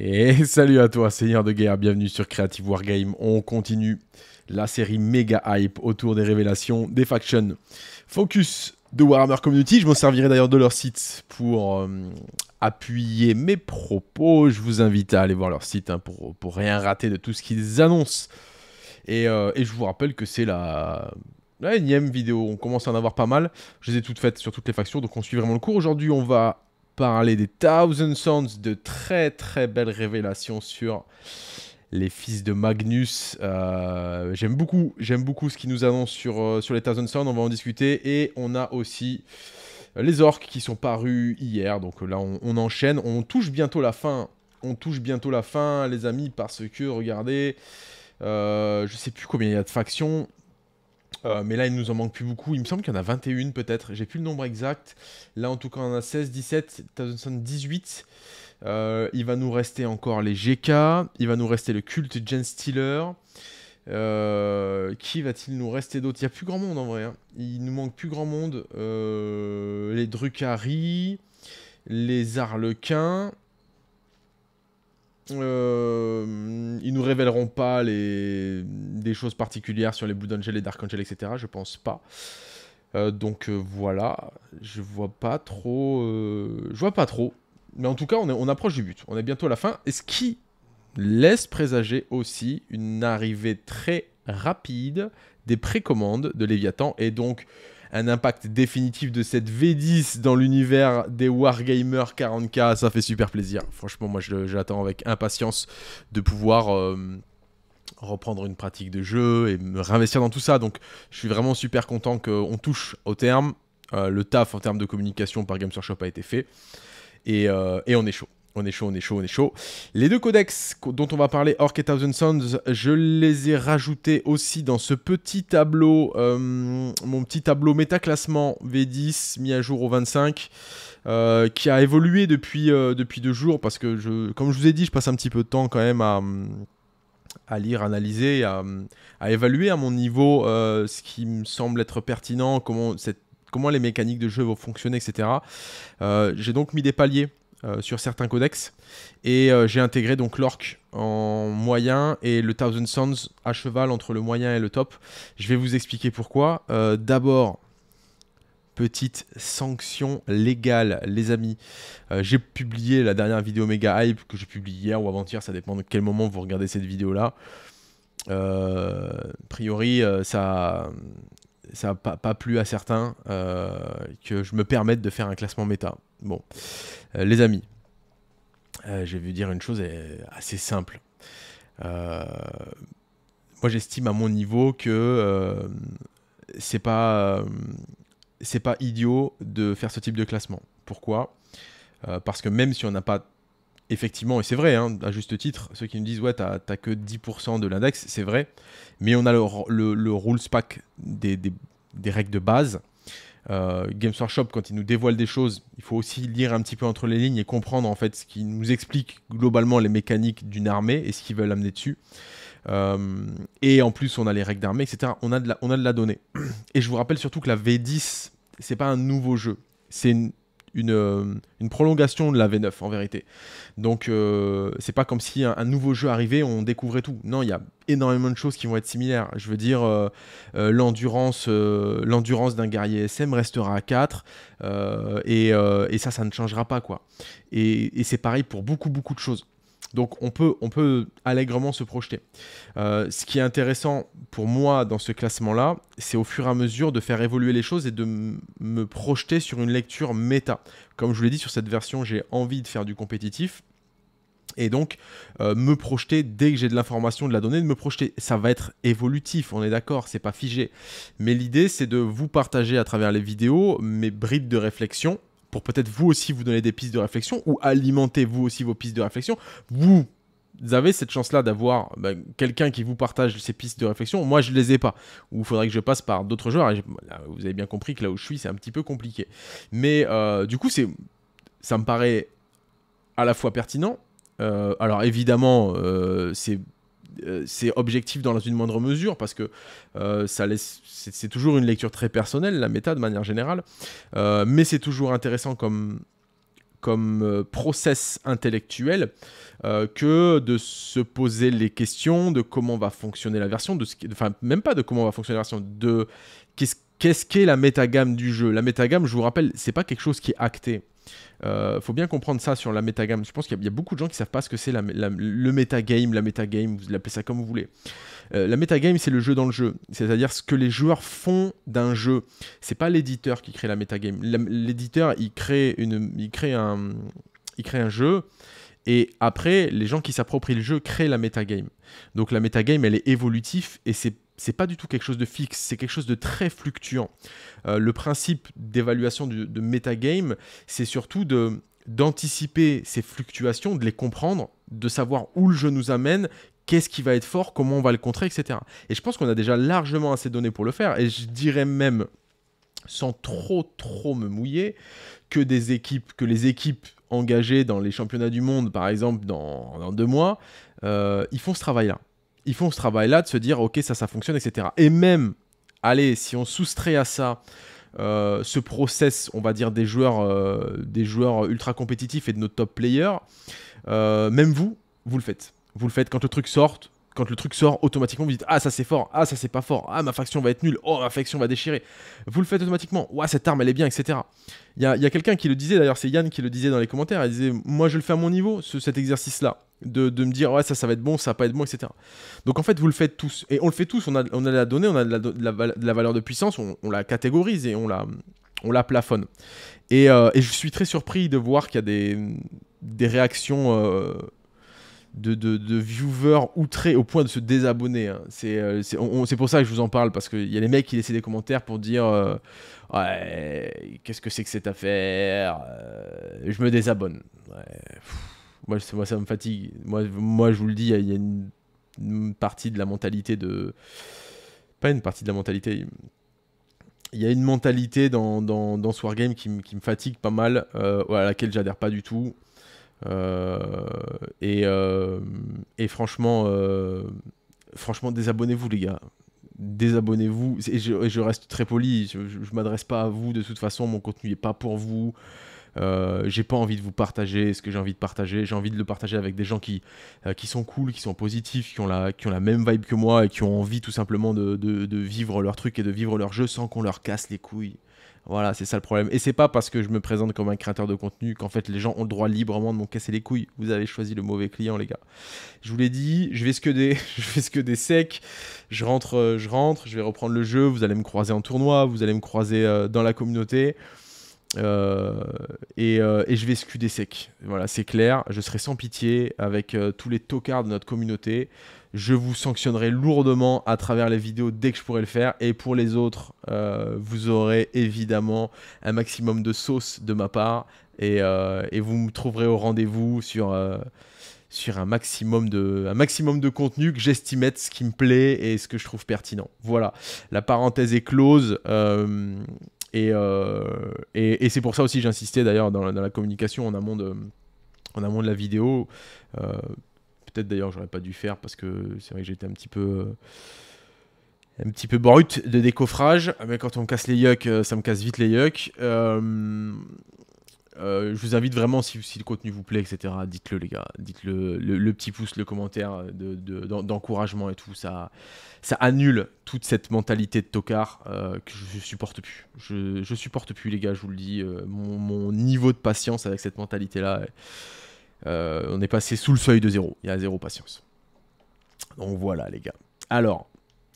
Et salut à toi, Seigneur de guerre, bienvenue sur Creative Wargame. On continue la série méga hype autour des révélations des factions. Focus de Warhammer Community, je m'en servirai d'ailleurs de leur site pour euh, appuyer mes propos. Je vous invite à aller voir leur site hein, pour, rien rater de tout ce qu'ils annoncent. Euh, et, je vous rappelle que c'est la, la énième vidéo, on commence à en avoir pas mal. Je les ai toutes faites sur toutes les factions, donc on suit vraiment le cours. Aujourd'hui, on va parler des Thousand Sons, de très très belles révélations sur les fils de Magnus. Euh, j'aime beaucoup, j'aime beaucoup ce qu'ils nous annoncent sur, euh, sur les Thousand Sons, on va en discuter. Et on a aussi euh, les orques qui sont parus hier, donc là on, enchaîne, on touche bientôt la fin. On touche bientôt la fin, les amis, parce que regardez, je sais plus combien il y a de factions. Euh, mais là, il nous en manque plus beaucoup. Il me semble qu'il y en a 21 peut-être. J'ai plus le nombre exact. Là, en tout cas, on en a 16, 17, 18. il va nous rester encore les GK. Il va nous rester le culte Gen Stiller. Euh, qui va-t-il nous rester d'autre Il n'y a plus grand monde en vrai. Hein. Il nous manque plus grand monde. Euh, les Drucari, les Arlequins. Euh, ils nous révéleront pas les... des choses particulières sur les Blood Angel, les Dark Angel, etc. Je pense pas. Euh, donc euh, voilà, je vois pas trop. je vois pas trop. Mais en tout cas, on, approche du but. On est bientôt à la fin. Et ce qui laisse présager aussi une arrivée très rapide des précommandes de Léviathan et donc un impact définitif de cette V10 dans l'univers des Wargamer 40K, ça fait super plaisir. Franchement, moi j'attends avec impatience de pouvoir euh, reprendre une pratique de jeu et me réinvestir dans tout ça. Donc je suis vraiment super content qu'on touche au terme. Euh, le taf en termes de communication par Games Workshop a été fait. et euh, on est chaud. On est chaud, on est chaud, on est chaud. Les deux codex dont on va parler, Orc et Thousand Sons, je les ai rajoutés aussi dans ce petit tableau, euh, mon petit tableau métaclassement V10 mis à jour au 25, euh, qui a évolué depuis, euh, depuis deux jours parce que, je, comme je vous ai dit, je passe un petit peu de temps quand même à à lire, analyser, à, évaluer à mon niveau ce qui me semble être pertinent, comment, les mécaniques de jeu vont fonctionner, etc. J'ai donc mis des paliers euh, sur certains codex, Et euh, j'ai intégré donc l'orc en moyen et le Thousand Sons à cheval entre le moyen et le top. Je vais vous expliquer pourquoi. Euh, d'abord, petite sanction légale, les amis. j'ai publié la dernière vidéo méga hype que j'ai publié hier ou avant-hier, ça dépend de quel moment vous regardez cette vidéo-là. a priori, ça, ça n'a pas, plu à certains euh, que je me permette de faire un classement méta. Bon, euh, les amis, euh, j'ai vu dire une chose assez simple. moi, j'estime à mon niveau que c'est pas c'est pas idiot de faire ce type de classement. Pourquoi Parce que même si on n'a pas effectivement, et c'est vrai, hein, à juste titre, ceux qui nous disent, ouais, t'as que 10% de l'index, c'est vrai, mais on a le, le, rules pack des, règles de base. Euh, Games Workshop, quand ils nous dévoile des choses, il faut aussi lire un petit peu entre les lignes et comprendre en fait ce qui nous explique globalement les mécaniques d'une armée et ce qu'ils veulent amener dessus. Euh, et en plus, on a les règles d'armée, etc. On a, de la, on a de la donnée. Et je vous rappelle surtout que la V10, c'est pas un nouveau jeu. C'est une euh, une, prolongation de la V9 en vérité. Donc euh, c'est pas comme si un, nouveau jeu arrivait, on découvrait tout. Non, il y a énormément de choses qui vont être similaires. Je veux dire, euh, l'endurance, d'un guerrier SM restera à 4 et, ça, ça ne changera pas quoi. et c'est pareil pour beaucoup beaucoup de choses. Donc on peut, on peut allègrement se projeter. Euh, ce qui est intéressant pour moi dans ce classement-là, c'est au fur et à mesure de faire évoluer les choses et de me projeter sur une lecture méta. Comme je vous l'ai dit sur cette version, j'ai envie de faire du compétitif. Et donc, euh, me projeter dès que j'ai de l'information, de la donnée, de me projeter. Ça va être évolutif, on est d'accord, c'est pas figé. Mais l'idée, c'est de vous partager à travers les vidéos mes brides de réflexion pour peut-être vous aussi vous donner des pistes de réflexion ou alimenter vous aussi vos pistes de réflexion. Vous avez cette chance-là d'avoir ben, quelqu'un qui vous partage ces pistes de réflexion. Moi, je les ai pas. Ou il faudrait que je passe par d'autres joueurs. vous avez bien compris que là où je suis, c'est un petit peu compliqué. Mais euh, du coup, c'est, ça me paraît à la fois pertinent. Euh, alors évidemment, euh, c'est euh, c'est objectif dans une moindre mesure parce que euh, ça laisse, c'est, toujours une lecture très personnelle, la méta de manière générale, euh, mais c'est toujours intéressant comme, comme process intellectuel que de se poser les questions de comment va fonctionner la version, de ce enfin même pas de comment va fonctionner la version, de qu'est-ce qu'est-ce qu'est la métagame du jeu La métagame, je vous rappelle, c'est pas quelque chose qui est acté. Euh, faut bien comprendre ça sur la metagame. Je pense qu'il y, a beaucoup de gens qui savent pas ce que c'est le le metagame, la game vous l'appelez ça comme vous voulez. Euh, la game c'est le jeu dans le jeu, c'est-à-dire ce que les joueurs font d'un jeu. C'est pas l'éditeur qui crée la meta-game. L'éditeur, il crée une, il crée un, il crée un jeu. Et après, les gens qui s'approprient le jeu créent la meta-game. Donc la meta-game, elle est évolutive et c'est c'est pas du tout quelque chose de fixe, c'est quelque chose de très fluctuant. Euh, le principe d'évaluation de metagame, c'est surtout de d'anticiper ces fluctuations, de les comprendre, de savoir où le jeu nous amène, qu'est-ce qui va être fort, comment on va le contrer, etc. Et je pense qu'on a déjà largement assez de données pour le faire, et je dirais même, sans trop trop me mouiller, que des équipes, que les équipes engagées dans les championnats du monde, par exemple, dans, deux mois, euh, ils font ce travail-là ils font ce travail-là de se dire, ok, ça, ça fonctionne, etc. Et même, allez, si on soustrait à ça euh, ce process, on va dire, des joueurs, euh, des joueurs ultra compétitifs et de nos top players, euh, même vous, vous le faites. Vous le faites quand le truc sort, quand le truc sort, automatiquement vous dites Ah, ça c'est fort, ah, ça c'est pas fort, ah, ma faction va être nulle, oh, ma faction va déchirer. Vous le faites automatiquement, ouah, cette arme elle est bien, etc. Il y a, quelqu'un qui le disait, d'ailleurs, c'est Yann qui le disait dans les commentaires, il disait Moi je le fais à mon niveau, cet exercice-là. De, me dire ouais ça ça va être bon ça va pas être bon etc donc en fait vous le faites tous et on le fait tous on a, on a la donnée on a de la, valeur de puissance on, la catégorise et on la on la plafonne euh, et, je suis très surpris de voir qu'il y a des réactions euh, de, viewers outrés au point de se désabonner. Hein. C'est, euh, c'est, c'est pour ça que je vous en parle, parce qu'il y a les mecs qui laissaient des commentaires pour dire euh, Ouais, qu'est-ce que c'est que cette affaire euh, Je me désabonne. moi, ça me fatigue. Moi, moi je vous le dis, il y, a une, partie de la mentalité de. Pas une partie de la mentalité. Il y a une mentalité dans, dans, dans ce wargame qui, qui me fatigue pas mal, à laquelle j'adhère pas du tout. Euh, euh, et, franchement, euh, franchement, désabonnez-vous, les gars désabonnez-vous. Et je, reste très poli, je, m'adresse pas à vous de toute façon, mon contenu n'est pas pour vous. j'ai pas envie de vous partager ce que j'ai envie de partager. J'ai envie de le partager avec des gens qui, qui sont cool, qui sont positifs, qui ont, la, qui ont la même vibe que moi et qui ont envie tout simplement de vivre leur truc et de vivre leur jeu sans qu'on leur casse les couilles. Voilà, c'est ça le problème. Et c'est pas parce que je me présente comme un créateur de contenu qu'en fait les gens ont le droit librement de m'en casser les couilles. Vous avez choisi le mauvais client, les gars. Je vous l'ai dit, je vais ce je vais ce que Je rentre, euh, je rentre, je vais reprendre le jeu. Vous allez me croiser en tournoi, vous allez me croiser euh, dans la communauté. Euh, et, je vais scuder sec. Voilà, c'est clair. Je serai sans pitié avec tous les tocards de notre communauté je vous sanctionnerai lourdement à travers les vidéos dès que je pourrai le faire. Et pour les autres, euh, vous aurez évidemment un maximum de sauce de ma part. Et, euh, vous me trouverez au rendez-vous sur, euh, sur un, maximum de, un maximum de contenu que j'estime être ce qui me plaît et ce que je trouve pertinent. Voilà, la parenthèse est close. et, et, c'est pour ça aussi j'insistais d'ailleurs dans, la communication en amont de en amont de la vidéo, Peut-être d'ailleurs j'aurais pas dû faire parce que c'est vrai que j'étais un petit peu euh, un petit peu brut de décoffrage. Ah, mais quand on me casse les yucks, euh, ça me casse vite les yucks. Euh, je vous invite vraiment, si, le contenu vous plaît, etc., dites-le, les gars. Dites-le, le, petit pouce, le commentaire d'encouragement de, et tout. Ça, ça annule toute cette mentalité de tocard que je, supporte plus. Je, supporte plus, les gars, je vous le dis. Mon, niveau de patience avec cette mentalité-là. Euh, on est passé sous le seuil de zéro. Il y a zéro patience. Donc voilà, les gars. Alors,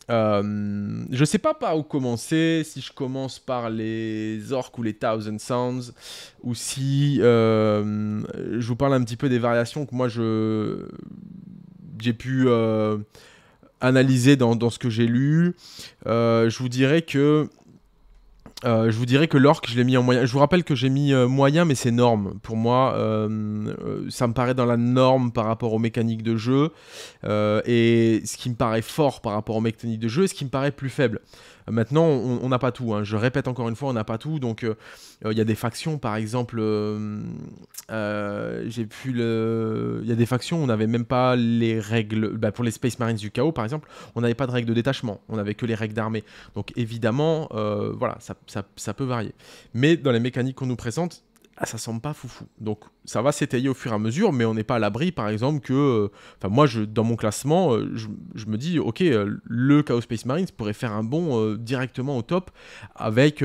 Je euh, je sais pas par où commencer, si je commence par les orcs ou les thousand sounds, ou si euh, je vous parle un petit peu des variations que moi je j'ai pu analyser dans, dans, ce que j'ai lu. je vous dirais que euh, je vous dirais que l'orc, je l'ai mis en moyen. Je vous rappelle que j'ai mis euh, moyen, mais c'est norme. Pour moi, euh, ça me paraît dans la norme par rapport aux mécaniques de jeu. et ce qui me paraît fort par rapport aux mécaniques de jeu, et ce qui me paraît plus faible. Euh, maintenant, on n'a pas tout. Hein. Je répète encore une fois, on n'a pas tout. Donc, euh, euh, il y a des factions, par exemple, j'ai pu le. Il y a des factions, où on n'avait même pas les règles. Bah, pour les Space Marines du chaos, par exemple, on n'avait pas de règles de détachement. On n'avait que les règles d'armée. Donc, évidemment, voilà, ça, ça, ça peut varier. Mais dans les mécaniques qu'on nous présente, ah, ça semble pas foufou. Donc ça va s'étayer au fur et à mesure, mais on n'est pas à l'abri, par exemple, que. Euh, enfin, moi, dans mon classement, euh, je, me dis, ok, euh, le Chaos Space Marines pourrait faire un bond directement au top avec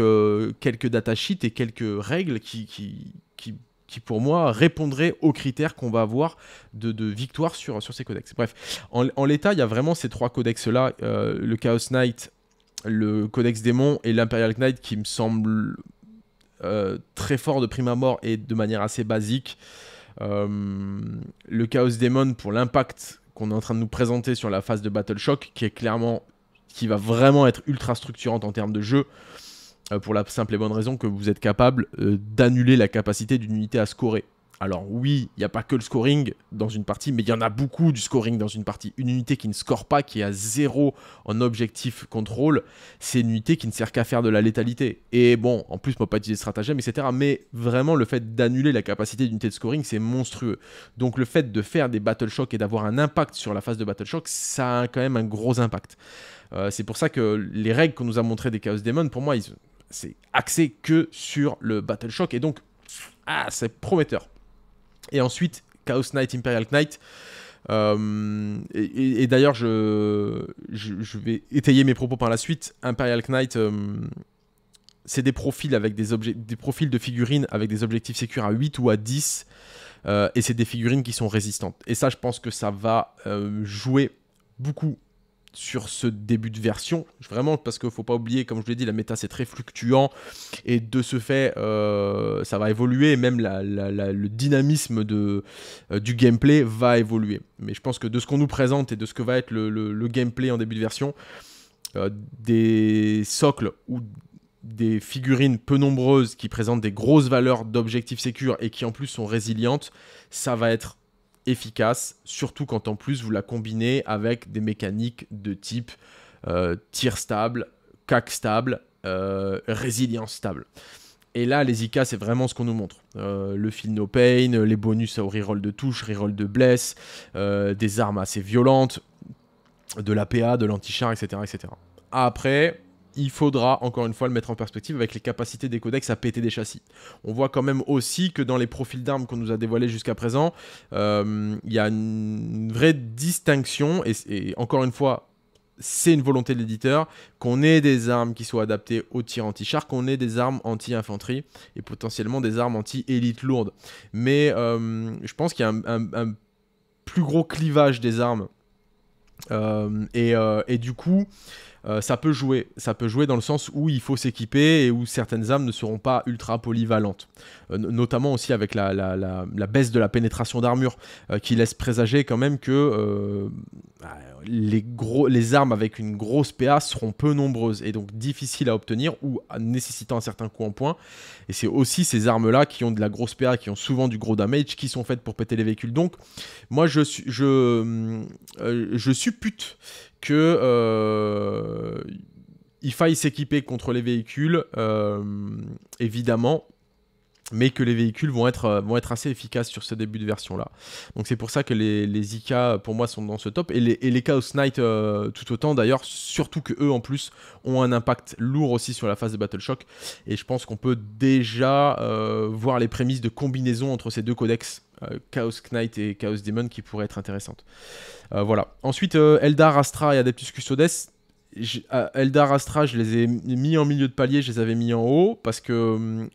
quelques datasheets et quelques règles qui, qui, qui, pour moi, répondraient aux critères qu'on va avoir de, victoire sur, sur ces codex. Bref, en, en l'état, il y a vraiment ces trois codex-là le Chaos Knight, le Codex Démon et l'Imperial Knight qui me semblent euh, très fort de prime mort et de manière assez basique. Euh, le Chaos Demon pour l'impact qu'on est en train de nous présenter sur la phase de Battle Shock, qui est clairement, qui va vraiment être ultra structurante en termes de jeu, euh, pour la simple et bonne raison que vous êtes capable d'annuler la capacité d'une unité à scorer. Alors oui, il n'y a pas que le scoring dans une partie, mais il y en a beaucoup du scoring dans une partie. Une unité qui ne score pas, qui est à zéro en objectif contrôle, c'est une unité qui ne sert qu'à faire de la létalité. Et bon, en plus, on peut pas utiliser stratagème, etc. Mais vraiment, le fait d'annuler la capacité d'une d'unité de scoring, c'est monstrueux. Donc le fait de faire des battle et d'avoir un impact sur la phase de battle shock, ça a quand même un gros impact. Euh, c'est pour ça que les règles qu'on nous a montrées des Chaos Demons, pour moi, c'est axé que sur le battle shock et donc ah, c'est prometteur. Et ensuite, Chaos Knight, Imperial Knight. Euh, et, d'ailleurs, je, je, vais étayer mes propos par la suite. Imperial Knight, euh, c'est des profils avec des, des profils de figurines avec des objectifs sécures à 8 ou à 10. Euh, et c'est des figurines qui sont résistantes. Et ça, je pense que ça va jouer beaucoup sur ce début de version. Vraiment, parce qu'il ne faut pas oublier, comme je l'ai dit, la méta c'est très fluctuant et de ce fait, euh, ça va évoluer. Même le dynamisme de, euh, du gameplay va évoluer. Mais je pense que de ce qu'on nous présente et de ce que va être le, gameplay en début de version, euh, des socles ou des figurines peu nombreuses qui présentent des grosses valeurs d'objectifs sécures et qui en plus sont résilientes, ça va être efficace, surtout quand en plus vous la combinez avec des mécaniques de type euh, tir stable, CAC stable, euh, résilience stable. Et là, les IK, c'est vraiment ce qu'on nous montre. Euh, le feel no pain, les bonus au reroll de touche, reroll de bless, des armes assez violentes, de PA, de l'antichar, etc., etc. Après, il faudra encore une fois le mettre en perspective avec les capacités des codex à péter des châssis. On voit quand même aussi que dans les profils d'armes qu'on nous a dévoilés jusqu'à présent, euh, il y a une vraie distinction, et, encore une fois, c'est une volonté de l'éditeur, qu'on ait des armes qui soient adaptées au tir anti-char, qu'on ait des armes anti-infanterie et potentiellement des armes anti-élite lourde. Mais euh, je pense qu'il y a un, plus gros clivage des armes. Euh, et, du coup, euh, ça peut jouer. Ça peut jouer dans le sens où il faut s'équiper et où certaines âmes ne seront pas ultra polyvalentes. Euh, notamment aussi avec la, la, baisse de la pénétration d'armure, euh, qui laisse présager quand même que euh, bah, les, gros, les armes avec une grosse PA seront peu nombreuses et donc difficiles à obtenir ou nécessitant un certain coup en point. Et c'est aussi ces armes-là qui ont de la grosse PA, qui ont souvent du gros damage, qui sont faites pour péter les véhicules. Donc, moi, je, je, je suppute que il faille s'équiper contre les véhicules, euh, évidemment mais que les véhicules vont être, euh, vont être assez efficaces sur ce début de version-là. Donc c'est pour ça que les, les IK, euh, pour moi, sont dans ce top, et les, Chaos Knight euh, tout autant d'ailleurs, surtout que eux en plus ont un impact lourd aussi sur la phase de Battle Shock, et je pense qu'on peut déjà voir les prémices de combinaison entre ces deux codex, Chaos Knight et Chaos Demon, qui pourraient être intéressantes. voilà. Ensuite, Eldar, Astra et Adeptus Custodes, Eldar Astra, je les ai mis en milieu de palier, je les avais mis en haut parce que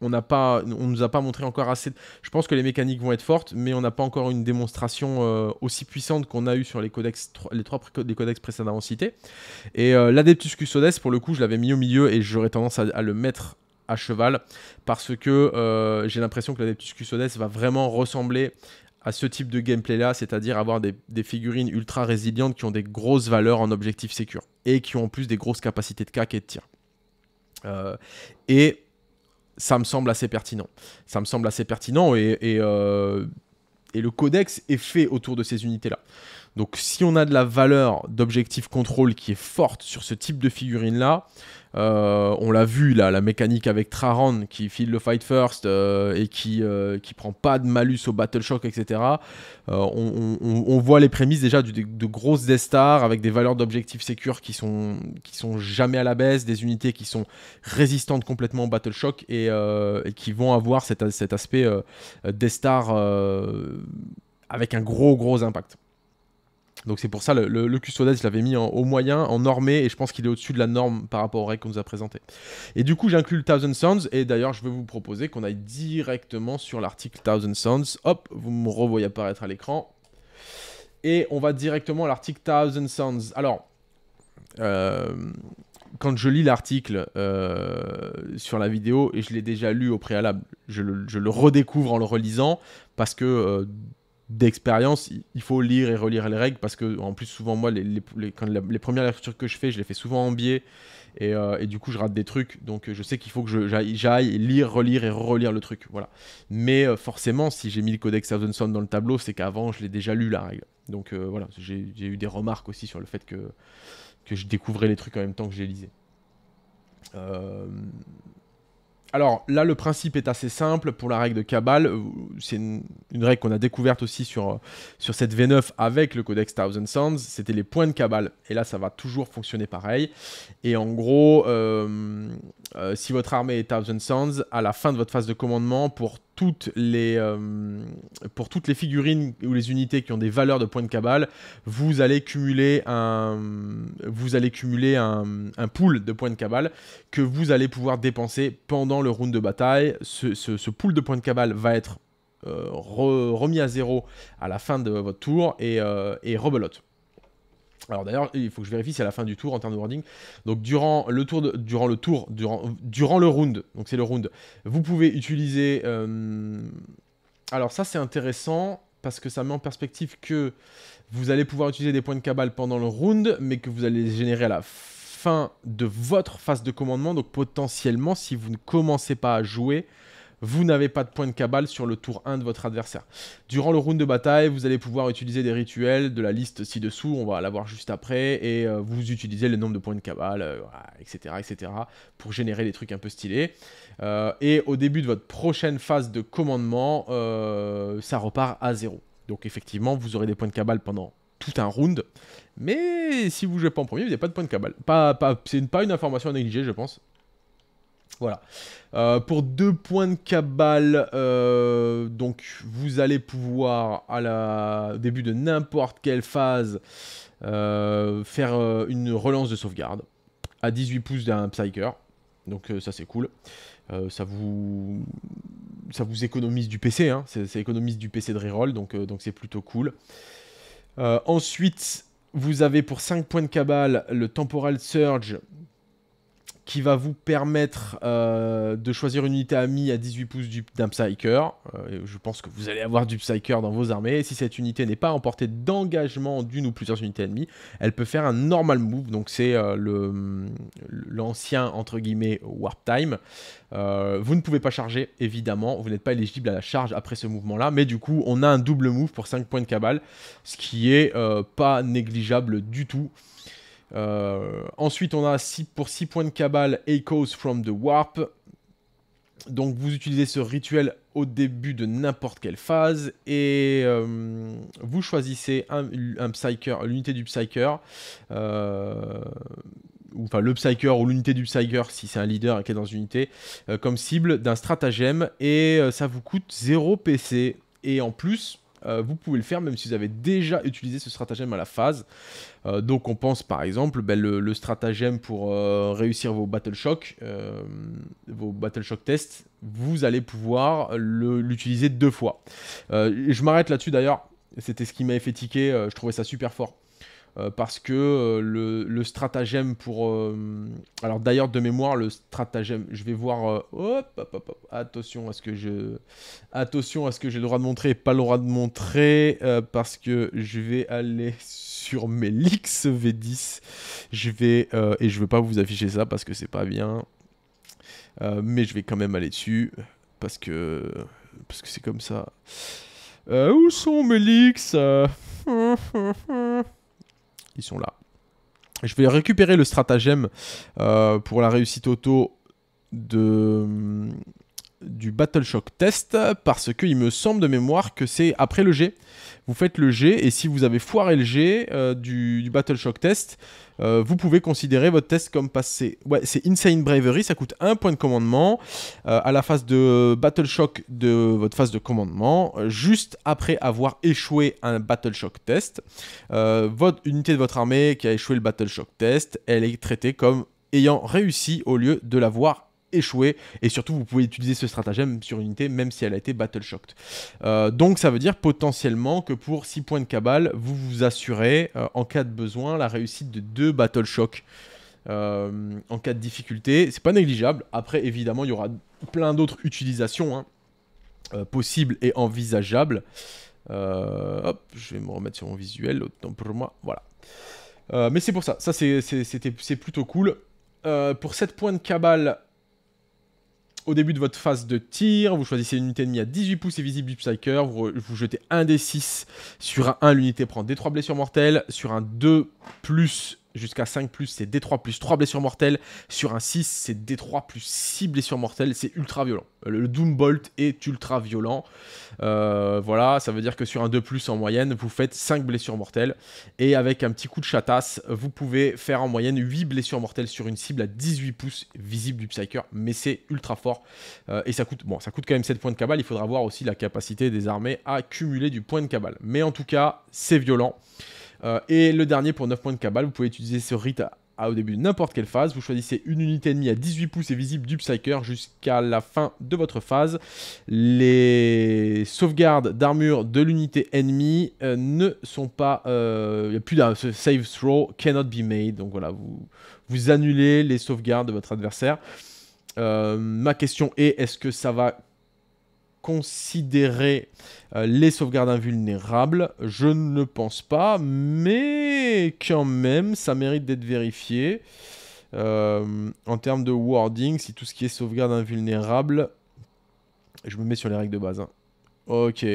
on n'a pas, on nous a pas montré encore assez. Je pense que les mécaniques vont être fortes, mais on n'a pas encore une démonstration euh, aussi puissante qu'on a eu sur les codex, les trois des codex précédemment cités. Et euh, l'Adeptus Custodes, pour le coup, je l'avais mis au milieu et j'aurais tendance à, le mettre à cheval parce que euh, j'ai l'impression que l'Adeptus Custodes va vraiment ressembler à ce type de gameplay là, c'est-à-dire avoir des, des, figurines ultra résilientes qui ont des grosses valeurs en objectif sécure et qui ont en plus des grosses capacités de cac et de tir. et ça me semble assez pertinent. Ça me semble assez pertinent et, et, euh, et le codex est fait autour de ces unités-là. Donc si on a de la valeur d'objectif contrôle qui est forte sur ce type de figurine-là, euh, on l'a vu là, la mécanique avec Traran qui file le fight first euh, et qui, euh, qui prend pas de malus au battle shock, etc. On, voit les prémices déjà de, grosses Stars avec des valeurs d'objectif sécures qui sont, qui sont jamais à la baisse, des unités qui sont résistantes complètement au battle shock et, qui vont avoir cet, aspect des avec un gros gros impact. Donc c'est pour ça le, le, le je l'avais mis en, au moyen, en normé, et je pense qu'il est au-dessus de la norme par rapport au règles qu'on nous a présenté. Et du coup, j'inclus le Thousand Sounds, et d'ailleurs, je vais vous proposer qu'on aille directement sur l'article Thousand Sounds. Hop, vous me revoyez apparaître à l'écran. Et on va directement à l'article Thousand Sounds. Alors, euh, quand je lis l'article euh, sur la vidéo, et je l'ai déjà lu au préalable, je le, redécouvre en le relisant, parce que... Euh, d'expérience, il faut lire et relire les règles parce que, en plus, souvent, moi, les, premières lectures que je fais, je les fais souvent en biais euh, et, du coup, je rate des trucs. Donc, je sais qu'il faut que j'aille lire, relire et relire le truc. Voilà. Mais euh, forcément, si j'ai mis le codex Southern dans le tableau, c'est qu'avant, je l'ai déjà lu la règle. Donc, euh, voilà, j'ai eu des remarques aussi sur le fait que, que je découvrais les trucs en même temps que je les lisais alors là, le principe est assez simple pour la règle de Cabal. Euh, c'est une, règle qu'on a découverte aussi sur, euh, sur cette V9 avec le codex Thousand Sands. C'était les points de Cabal. Et là, ça va toujours fonctionner pareil. Et en gros, euh, si votre armée est Thousand Sands, à la fin de votre phase de commandement, pour euh, pour toutes les figurines ou les unités qui ont des valeurs de points de cabale, vous allez cumuler un, vous allez cumuler un, pool de points de cabale que vous allez pouvoir dépenser pendant le round de bataille. Ce, pool de points de cabale va être euh, remis à zéro à la fin de votre tour et, euh, et rebelote. Alors d'ailleurs, il faut que je vérifie, c'est à la fin du tour en termes de wording. Donc durant le tour, durant le tour, durant, le round, donc c'est le round, vous pouvez utiliser... Euh, alors ça c'est intéressant parce que ça met en perspective que vous allez pouvoir utiliser des points de cabale pendant le round, mais que vous allez les générer à la fin de votre phase de commandement. Donc potentiellement, si vous ne commencez pas à jouer, vous n'avez pas de points de cabale sur le tour 1 de votre adversaire. Durant le round de bataille, vous allez pouvoir utiliser des rituels de la liste ci-dessous, on va la voir juste après, et euh, vous utilisez le nombre de points de cabale, etc., euh, etc., pour générer des trucs un peu stylés. Euh, et au début de votre prochaine phase de commandement, ça repart à zéro. Donc effectivement, vous aurez des points de cabale pendant tout un round, mais si vous jouez pas en premier, vous n'avez pas de points de cabale. Pas, c'est pas une information à négliger, je pense. Voilà. Euh, pour deux points de cabale, euh, donc vous allez pouvoir à la début de n'importe quelle phase euh, faire une relance de sauvegarde à 18 pouces d'un Psyker. Donc ça c'est cool. ça vous ça vous économise du PC, hein. c'est ça, économise du PC de reroll, donc donc c'est plutôt cool. ensuite, vous avez pour 5 points de cabale le Temporal Surge qui va vous permettre euh, de choisir une unité amie à 18 pouces d'un Psyker. Euh, je pense que vous allez avoir du Psyker dans vos armées. Et si cette unité n'est pas emportée d'engagement d'une ou plusieurs unités ennemies, elle peut faire un normal move. Donc c'est euh, l'ancien, entre guillemets, Warp Time. vous ne pouvez pas charger, évidemment. Vous n'êtes pas éligible à la charge après ce mouvement-là. Mais du coup, on a un double move pour 5 points de cabale, ce qui est pas négligeable du tout. Euh, ensuite, on a pour 6 points de cabale Echoes from the Warp. Donc vous utilisez ce rituel au début de n'importe quelle phase et euh, vous choisissez un, l'unité du psyker, euh, ou enfin le psyker ou l'unité du psyker si c'est un leader et qui est dans une unité, comme cible d'un stratagème et ça vous coûte 0 PC. Et en plus, euh, vous pouvez le faire même si vous avez déjà utilisé ce stratagème à la phase. Euh, donc on pense par exemple ben, le, stratagème pour euh, réussir vos battle shock, vos battle shock tests, vous allez pouvoir l'utiliser deux fois. je m'arrête là-dessus d'ailleurs, c'était ce qui m'avait fait tiquer, je trouvais ça super fort. Euh, parce que euh, le, stratagème pour... Euh, alors d'ailleurs de mémoire, le stratagème, je vais voir... attention à ce que je... Attention à ce que j'ai le droit de montrer et pas le droit de montrer, parce que je vais aller sur mes leaks V10. Je vais... et je ne veux pas vous afficher ça parce que c'est pas bien. mais je vais quand même aller dessus, parce que... Parce que c'est comme ça. où sont mes leaks Ils sont là. Je vais récupérer le stratagème euh, pour la réussite auto de du Battle Shock Test parce qu'il me semble de mémoire que c'est après le G. Vous faites le G et si vous avez foiré le G euh, du, Battle Shock Test, euh, vous pouvez considérer votre test comme passé. Ouais, c'est Insane Bravery, ça coûte un point de commandement euh, à la phase de Battle Shock de votre phase de commandement, juste après avoir échoué un Battle Shock Test. votre unité de votre armée qui a échoué le Battle Shock Test, elle est traitée comme ayant réussi au lieu de l'avoir échouer. Et surtout, vous pouvez utiliser ce stratagème sur une unité, même si elle a été battle shocked. Euh, donc, ça veut dire potentiellement que pour 6 points de cabale, vous vous assurez, euh, en cas de besoin, la réussite de 2 battle shock. Euh, en cas de difficulté, c'est pas négligeable. Après, évidemment, il y aura plein d'autres utilisations hein, possibles et envisageables. hop, je vais me remettre sur mon visuel, autant pour moi. Voilà. mais c'est pour ça, ça c'est plutôt cool. pour 7 points de cabale, au début de votre phase de tir, vous choisissez une unité ennemie à 18 pouces et visible du Psyker, vous, jetez un des 6 sur un 1, l'unité prend des 3 blessures mortelles, sur un 2 plus jusqu'à 5 plus, c'est D3 plus 3 blessures mortelles. Sur un 6, c'est D3 plus 6 blessures mortelles. C'est ultra violent. Le Doombolt est ultra violent. Euh, voilà, ça veut dire que sur un 2 plus en moyenne, vous faites 5 blessures mortelles. Et avec un petit coup de chatasse, vous pouvez faire en moyenne 8 blessures mortelles sur une cible à 18 pouces visible du Psyker. Mais c'est ultra fort. Euh, et ça coûte, bon, ça coûte quand même 7 points de cabale. Il faudra voir aussi la capacité des armées à cumuler du point de cabale. Mais en tout cas, c'est violent. Euh, et le dernier pour 9 points de cabale, vous pouvez utiliser ce rite au début de n'importe quelle phase. Vous choisissez une unité ennemie à 18 pouces et visible du Psyker jusqu'à la fin de votre phase. Les sauvegardes d'armure de l'unité ennemie euh, ne sont pas... Il euh, n'y a plus d'un save throw, cannot be made. Donc voilà, vous annulez les sauvegardes de votre adversaire. ma question est, est-ce que ça va considérer euh, les sauvegardes invulnérables Je ne pense pas, mais quand même, ça mérite d'être vérifié. Euh, en termes de wording, si tout ce qui est sauvegarde invulnérable, je me mets sur les règles de base. Hein. Ok.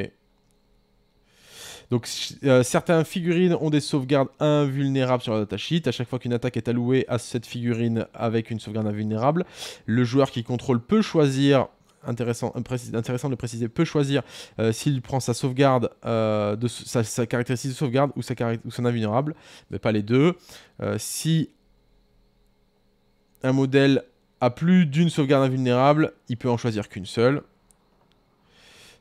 Donc, euh, certaines figurines ont des sauvegardes invulnérables sur la sheet. À chaque fois qu'une attaque est allouée à cette figurine avec une sauvegarde invulnérable, le joueur qui contrôle peut choisir intéressant, euh, intéressant de préciser, peut choisir euh, s'il prend sa sauvegarde, euh, de, sa, caractéristique de sauvegarde ou, sa, ou son invulnérable, mais pas les deux. si un modèle a plus d'une sauvegarde invulnérable, il peut en choisir qu'une seule.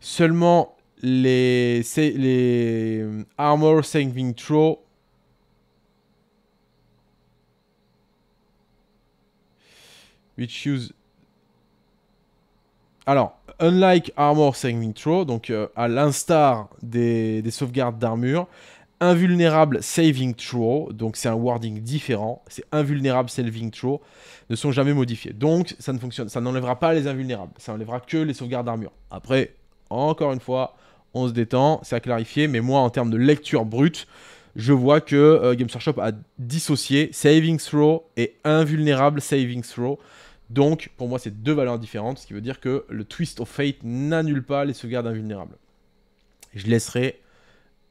Seulement les, les Armor Saving Throw which use alors, Unlike Armor Saving Throw, donc euh, à l'instar des, sauvegardes d'armure, Invulnérable Saving Throw, donc c'est un wording différent, c'est Invulnérable Saving Throw, ne sont jamais modifiés. Donc ça ne fonctionne, ça n'enlèvera pas les invulnérables, ça n'enlèvera que les sauvegardes d'armure. Après, encore une fois, on se détend, c'est à clarifier, mais moi en termes de lecture brute, je vois que euh, Games Workshop a dissocié Saving Throw et Invulnérable Saving Throw. Donc, pour moi, c'est deux valeurs différentes, ce qui veut dire que le Twist of Fate n'annule pas les sauvegardes invulnérables. Je laisserai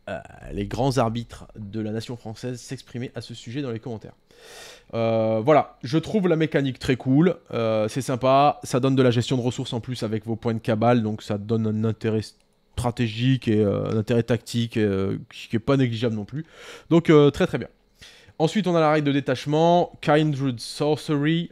euh, les grands arbitres de la nation française s'exprimer à ce sujet dans les commentaires. Euh, voilà, je trouve la mécanique très cool, euh, c'est sympa, ça donne de la gestion de ressources en plus avec vos points de cabale, donc ça donne un intérêt stratégique et un intérêt tactique qui n'est pas négligeable non plus. Donc très très bien. Ensuite, on a la règle de détachement, Kindred Sorcery,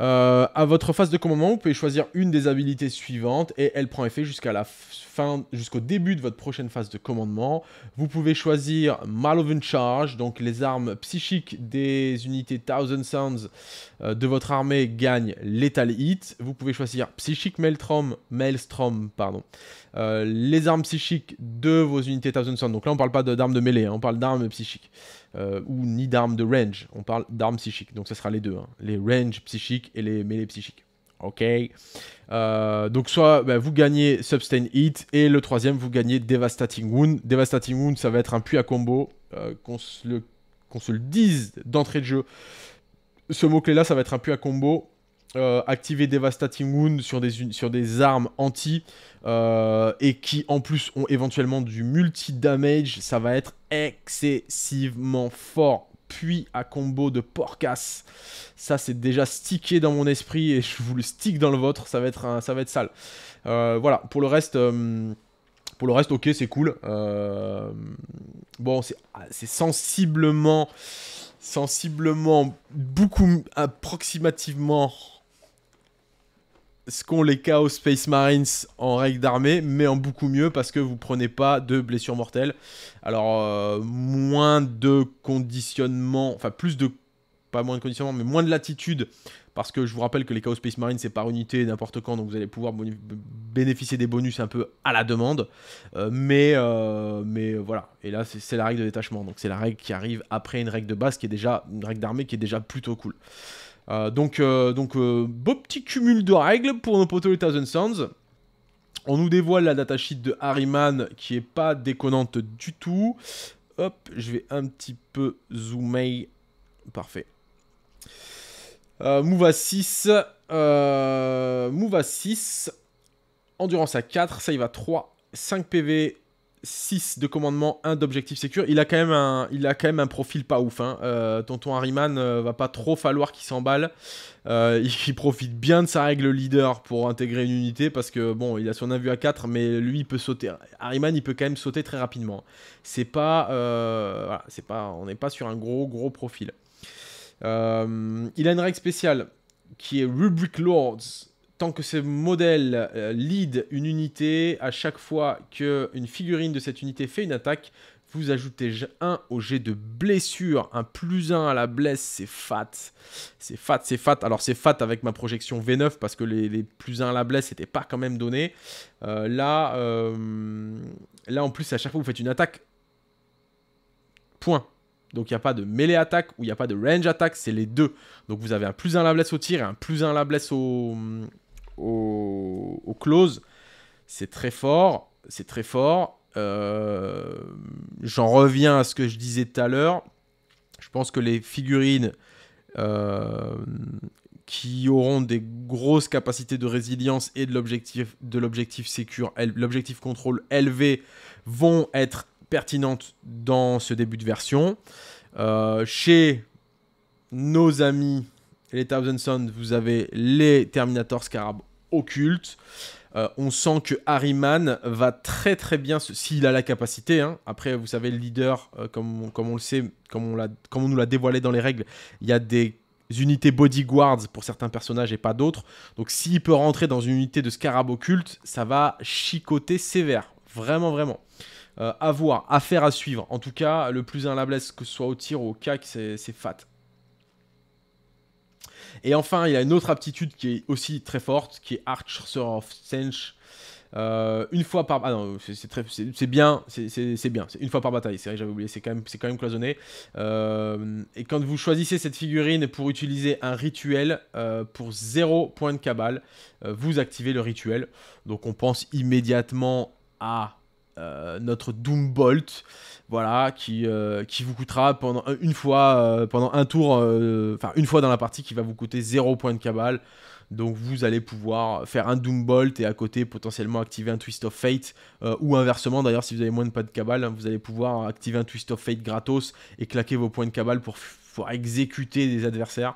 euh, à votre phase de commandement, vous pouvez choisir une des habilités suivantes et elle prend effet jusqu'au début de votre prochaine phase de commandement. Vous pouvez choisir Malovin Charge, donc les armes psychiques des unités Thousand Sounds euh, de votre armée gagnent Lethal Hit. Vous pouvez choisir Psychic Maelstrom, Maelstrom pardon. Euh, les armes psychiques de vos unités Thousand Sounds. Donc là, on ne parle pas d'armes de, mêlée, hein, on parle d'armes psychiques. Euh, ou ni d'armes de range. On parle d'armes psychiques, donc ça sera les deux, hein. les range psychiques et les mêlées psychiques. Ok. Euh, donc soit bah, vous gagnez Sustain Hit et le troisième vous gagnez Devastating Wound. Devastating Wound ça va être un puits à combo, euh, qu'on se, se, le dise d'entrée de jeu. Ce mot-clé là ça va être un puits à combo euh, activer Devastating Wound sur des, armes anti euh, et qui en plus ont éventuellement du multi-damage, ça va être excessivement fort. Puis à combo de Porcas, Ça, c'est déjà stické dans mon esprit et je vous le stick dans le vôtre. Ça va être, sale. Euh, voilà, pour le reste. Pour le reste, ok, c'est cool. Bon, ah, c'est sensiblement, sensiblement, beaucoup approximativement ce qu'ont les Chaos Space Marines en règle d'armée, mais en beaucoup mieux parce que vous prenez pas de blessures mortelles. Alors, euh, moins de conditionnement, enfin plus de, pas moins de conditionnement, mais moins de latitude, parce que je vous rappelle que les Chaos Space Marines, c'est par unité n'importe quand, donc vous allez pouvoir bénéficier des bonus un peu à la demande. Euh, mais, euh, mais voilà, et là, c'est la règle de détachement, donc c'est la règle qui arrive après une règle de base qui est déjà, une règle d'armée qui est déjà plutôt cool. Euh, donc, euh, donc euh, beau petit cumul de règles pour nos potos les Thousand Sons. On nous dévoile la datasheet de Harryman qui est pas déconnante du tout. Hop, je vais un petit peu zoomer. Parfait. move à 6. move à 6. Endurance à 4. Save à 3. 5 PV. 6 de commandement, 1 d'objectif sécure. Il a quand même un, il a quand même un profil pas ouf. Hein. Euh, tonton Harriman euh, va pas trop falloir qu'il s'emballe. Euh, il, profite bien de sa règle leader pour intégrer une unité parce que bon, il a son avu à 4, mais lui il peut sauter. Harriman il peut quand même sauter très rapidement. C'est pas, c'est pas, on n'est pas sur un gros gros profil. il a une règle spéciale qui est Rubric Lords tant que ce modèle euh, lead une unité, à chaque fois qu'une figurine de cette unité fait une attaque, vous ajoutez 1 au jet de blessure, un plus 1 à la blesse, c'est fat. C'est fat, c'est fat. Alors c'est fat avec ma projection V9 parce que les, plus 1 à la blesse n'étaient pas quand même donnés. Euh, là, euh, là, en plus, à chaque fois que vous faites une attaque, point. Donc il n'y a pas de mêlée attaque ou il n'y a pas de range attaque, c'est les deux. Donc vous avez un plus 1 à la blesse au tir et un plus 1 à la blesse au, au close C'est très fort, c'est très fort. Euh, j'en reviens à ce que je disais tout à l'heure. Je pense que les figurines euh, qui auront des grosses capacités de résilience et de l'objectif de l'objectif l'objectif contrôle élevé vont être pertinentes dans ce début de version. Euh, chez nos amis les Thousand Sons, vous avez les Terminator Scarab occultes. Euh, on sent que Harry Mann va très très bien, s'il a la capacité. Hein. Après, vous savez, le leader, euh, comme, on, comme, on, le sait, comme on, l'a, on nous l'a dévoilé dans les règles, il y a des unités bodyguards pour certains personnages et pas d'autres. Donc s'il peut rentrer dans une unité de scarab occulte, ça va chicoter sévère. Vraiment, vraiment. Avoir, euh, à voir, affaire à suivre. En tout cas, le plus un la blesse, que ce soit au tir ou au cac, c'est fat. Et enfin, il a une autre aptitude qui est aussi très forte, qui est Archer of Sench. Euh, une fois par ah non c'est très c'est bien c'est bien c'est une fois par bataille c'est vrai j'avais oublié c'est quand même c'est quand même cloisonné euh, et quand vous choisissez cette figurine pour utiliser un rituel euh, pour 0 point de cabale vous activez le rituel donc on pense immédiatement à euh, notre Doom Bolt, voilà, qui, euh, qui vous coûtera pendant une fois, euh, pendant un tour, enfin une fois dans la partie, qui va vous coûter 0 points de cabale. Donc vous allez pouvoir faire un Doom Bolt et à côté potentiellement activer un Twist of Fate ou inversement d'ailleurs si vous avez moins de pas de cabale hein, vous allez pouvoir activer un Twist of Fate gratos et claquer vos points de cabale pour, pouvoir exécuter des adversaires.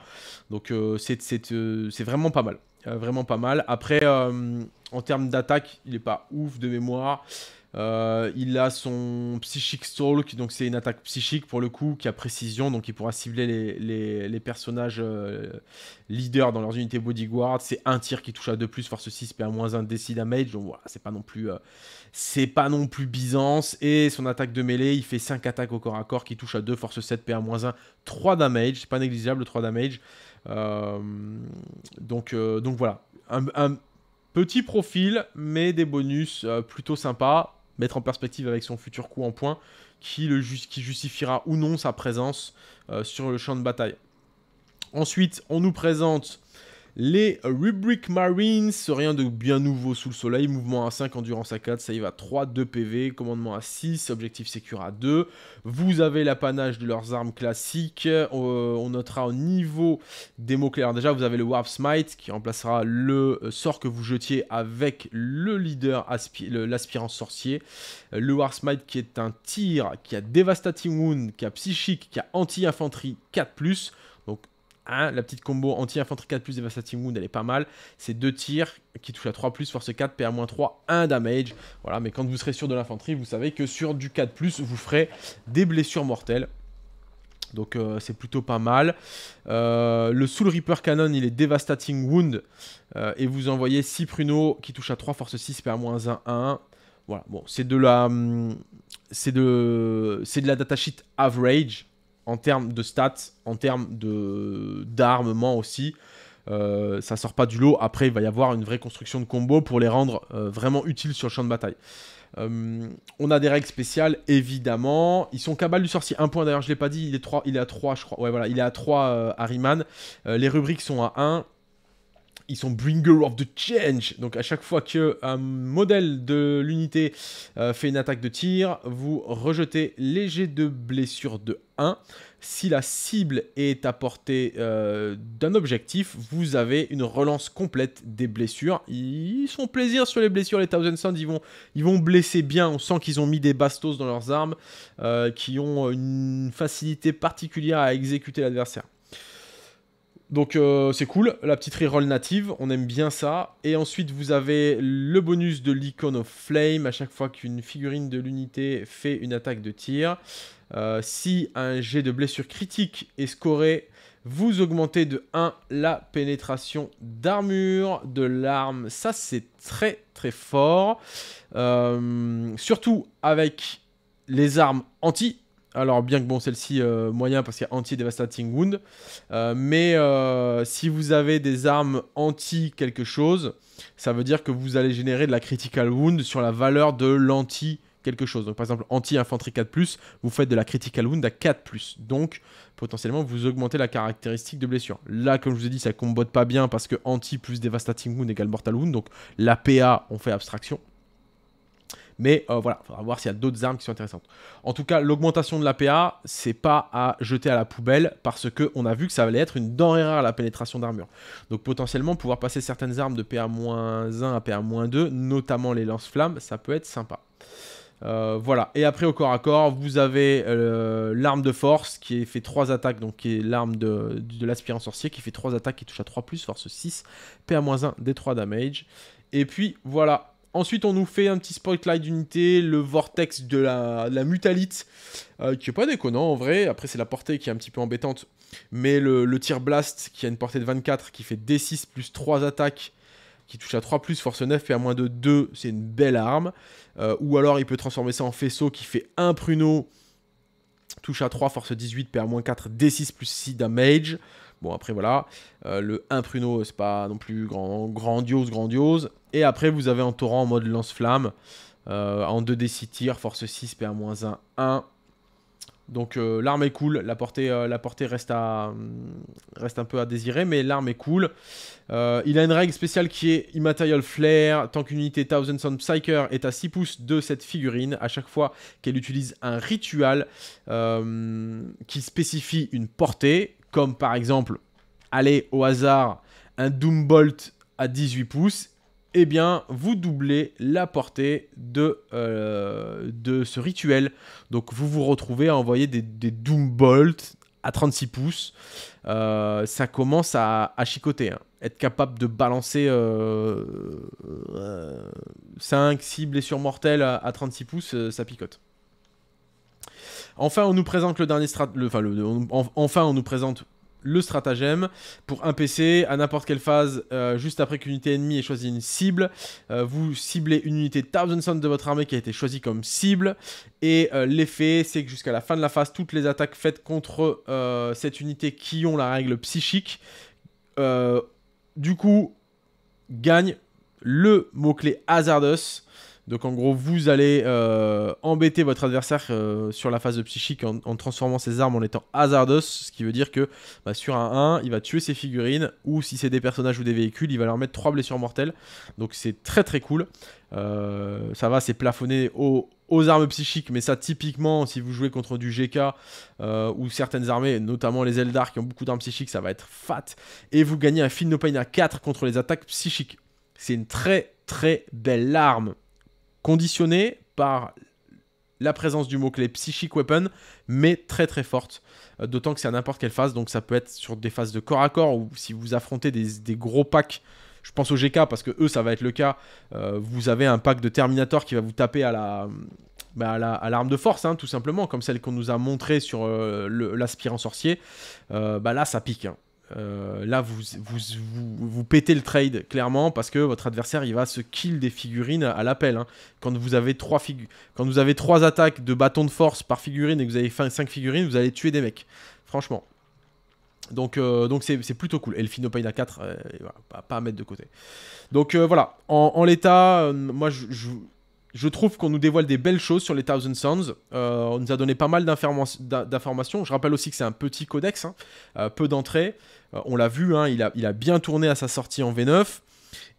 Donc c'est vraiment pas mal. vraiment pas mal. Après en termes d'attaque il n'est pas ouf de mémoire. Euh, il a son Psychic qui donc c'est une attaque psychique pour le coup, qui a précision, donc il pourra cibler les, personnages euh, leaders dans leurs unités bodyguard. C'est un tir qui touche à 2, force 6, PA-1, Décis damage, donc voilà, c'est pas non plus. Euh, c'est pas non plus Byzance. Et son attaque de mêlée, il fait 5 attaques au corps à corps qui touche à 2, force 7, PA-1, 3 damage, c'est pas négligeable, 3 damage. donc, donc voilà, un, un, petit profil, mais des bonus plutôt sympas mettre en perspective avec son futur coup en point, qui, le justifiera ou non sa présence euh, sur le champ de bataille. Ensuite, on nous présente les Rubric Marines, rien de bien nouveau sous le soleil, mouvement à 5, endurance à 4, save à 3, 2 PV, commandement à 6, objectif sécure à 2. Vous avez l'apanage de leurs armes classiques, euh, on notera au niveau des mots clairs. Déjà, vous avez le Warp Smite qui remplacera le sort que vous jetiez avec le leader, l'aspirant sorcier. Le Warp Smite qui est un tir qui a Devastating Wound, qui a Psychique, qui a Anti-Infanterie 4+, Hein, la petite combo anti-infanterie 4 plus Devastating Wound, elle est pas mal. C'est 2 tirs qui touchent à 3 plus, force 4, PA-3, 1 damage. Voilà, mais quand vous serez sûr de l'infanterie, vous savez que sur du 4 vous ferez des blessures mortelles. Donc euh, c'est plutôt pas mal. Euh, le Soul Reaper Cannon, il est Devastating Wound. Euh, et vous envoyez 6 pruneaux qui touchent à 3, force 6, PA-1, 1. Voilà, bon, c'est de la... Hum, c'est de... C'est de la datasheet average en termes de stats, en termes d'armement aussi. Ça euh, ça sort pas du lot. Après, il va y avoir une vraie construction de combos pour les rendre euh, vraiment utiles sur le champ de bataille. Euh, on a des règles spéciales, évidemment. Ils sont cabales du sorcier. Un point d'ailleurs, je l'ai pas dit. Il est, il est à 3, je crois. Ouais, voilà, il est à 3 Harryman. les rubriques sont à 1 ils sont bringer of the change. Donc à chaque fois que un modèle de l'unité euh, fait une attaque de tir, vous rejetez léger de blessure de 1. Si la cible est à portée euh, d'un objectif, vous avez une relance complète des blessures. Ils font plaisir sur les blessures, les Thousand Sons, ils vont, ils vont blesser bien. On sent qu'ils ont mis des bastos dans leurs armes, euh, qui ont une facilité particulière à exécuter l'adversaire. Donc euh, c'est cool, la petite reroll native, on aime bien ça. Et ensuite vous avez le bonus de l'icône of flame à chaque fois qu'une figurine de l'unité fait une attaque de tir. Euh, si un jet de blessure critique est scoré, vous augmentez de 1 la pénétration d'armure de l'arme. Ça c'est très très fort. Euh, surtout avec les armes anti alors, bien que bon, celle-ci euh, moyen parce qu'il y a anti-devastating wound. Euh, mais euh, si vous avez des armes anti quelque chose, ça veut dire que vous allez générer de la critical wound sur la valeur de l'anti quelque chose. Donc, par exemple, anti-infanterie 4, vous faites de la critical wound à 4. Donc, potentiellement, vous augmentez la caractéristique de blessure. Là, comme je vous ai dit, ça combote pas bien parce que anti plus devastating wound égale mortal wound. Donc, la PA on fait abstraction. Mais voilà, euh, voilà, faudra voir s'il y a d'autres armes qui sont intéressantes. En tout cas, l'augmentation de la PA, c'est pas à jeter à la poubelle parce que on a vu que ça allait être une denrée à la pénétration d'armure. Donc potentiellement pouvoir passer certaines armes de PA-1 à PA-2, notamment les lance-flammes, ça peut être sympa. Euh, voilà, et après au corps à corps, vous avez euh, l'arme de force qui fait 3 attaques, donc qui est l'arme de, l'aspirant sorcier qui fait 3 attaques qui touche à 3, force 6, PA-1 des 3 damage. Et puis voilà, Ensuite, on nous fait un petit spotlight d'unité, le vortex de la, mutalite, euh, qui est pas déconnant en vrai. Après, c'est la portée qui est un petit peu embêtante. Mais le, tir blast, qui a une portée de 24, qui fait D6 plus 3 attaques, qui touche à 3 plus, force 9 et à moins de 2, c'est une belle arme. Euh, ou alors, il peut transformer ça en faisceau, qui fait 1 pruneau, touche à 3, force 18, PA 4, D6 plus 6 damage. Bon, après, voilà. Euh, le 1 pruneau, c'est pas non plus grandiose, grandiose. Et après, vous avez un torrent en mode lance-flamme. Euh, en 2d6 tirs, force 6, PA-1, 1. Donc euh, l'arme est cool, la portée, euh, la portée reste, à, mm, reste un peu à désirer, mais l'arme est cool. il a une règle spéciale qui est Immaterial Flare, tant qu'une unité Thousand Sun Psyker est à 6 pouces de cette figurine, à chaque fois qu'elle utilise un rituel qui spécifie une portée, comme par exemple, aller au hasard, un Doom Bolt à 18 pouces, eh bien, vous doublez la portée de, euh, de ce rituel. Donc, vous vous retrouvez à envoyer des, Doom Bolts à 36 pouces. Euh, ça commence à, chicoter. Hein. Être capable de balancer 5, euh, 6 blessures mortelles à, 36 pouces, ça picote. Enfin, on nous présente le dernier strat... enfin, on nous présente le stratagème pour un PC à n'importe quelle phase, euh, juste après qu'une unité ennemie ait choisi une cible. Euh, vous ciblez une unité Thousand de votre armée qui a été choisie comme cible. Et euh, l'effet, c'est que jusqu'à la fin de la phase, toutes les attaques faites contre cette unité qui ont la règle psychique, du coup, gagne le mot-clé Hazardous. Donc en gros, vous allez euh, embêter votre adversaire euh, sur la phase de psychique en, transformant ses armes en étant hasardos, ce qui veut dire que bah, sur un 1, il va tuer ses figurines, ou si c'est des personnages ou des véhicules, il va leur mettre 3 blessures mortelles. Donc c'est très très cool. Euh, ça va, c'est plafonné aux, armes psychiques, mais ça typiquement, si vous jouez contre du GK ou certaines armées, notamment les Eldar qui ont beaucoup d'armes psychiques, ça va être fat. Et vous gagnez un finno à 4 contre les attaques psychiques. C'est une très très belle arme. Conditionné par la présence du mot-clé Psychic Weapon, mais très très forte. Euh, d'autant que c'est à n'importe quelle phase, donc ça peut être sur des phases de corps à corps, ou si vous affrontez des, gros packs je pense au GK parce que eux ça va être le cas. Euh, vous avez un pack de Terminator qui va vous taper à la bah, à l'arme de force, hein, tout simplement, comme celle qu'on nous a montrée sur euh, l'aspirant sorcier. Bah là ça pique. Hein. Euh, là vous vous, pétez le trade clairement parce que votre adversaire il va se kill des figurines à l'appel. Hein. Quand, vous avez trois quand vous avez trois attaques de bâton de force par figurine et que vous avez cinq figurines, vous allez tuer des mecs. Franchement. Donc euh, donc c'est plutôt cool. Euh, et le Finopaina 4, pas, à mettre de côté. Donc voilà, en, l'état, moi je, je trouve qu'on nous dévoile des belles choses sur les Thousand Sons. on nous a donné pas mal d'informations. Je rappelle aussi que c'est un petit codex, hein. peu d'entrées. Euh, on l'a vu, hein, il, a, bien tourné à sa sortie en V9.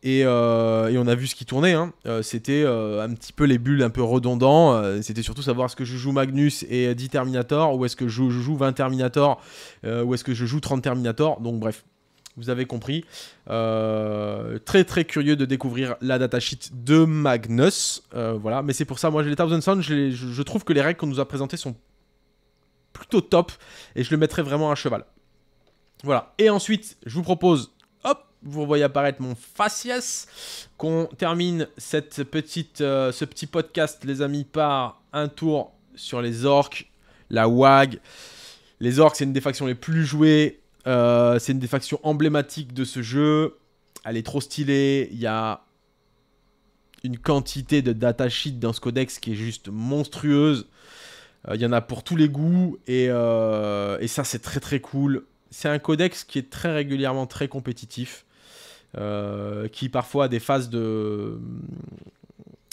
Euh, et, on a vu ce qui tournait. Hein. Euh, c'était un petit peu les bulles un peu redondants. c'était surtout savoir est-ce que je joue Magnus et 10 Terminator, ou est-ce que je, joue 20 Terminator, ou est-ce que je joue 30 Terminator. Donc bref, vous avez compris. très très curieux de découvrir la datasheet de Magnus. voilà, mais c'est pour ça, moi j'ai les Thousand Sons, je, je trouve que les règles qu'on nous a présentées sont plutôt top, et je le mettrais vraiment à cheval. Voilà. Et ensuite, je vous propose, hop, vous voyez apparaître mon faciès, qu'on termine cette petite, euh, ce petit podcast, les amis, par un tour sur les orques, la WAG. Les orques, c'est une des factions les plus jouées. Euh, c'est une des factions emblématiques de ce jeu. Elle est trop stylée. Il y a une quantité de datasheets dans ce codex qui est juste monstrueuse. Euh, il y en a pour tous les goûts et, et ça c'est très très cool c'est un codex qui est très régulièrement très compétitif, euh, qui parfois a des phases de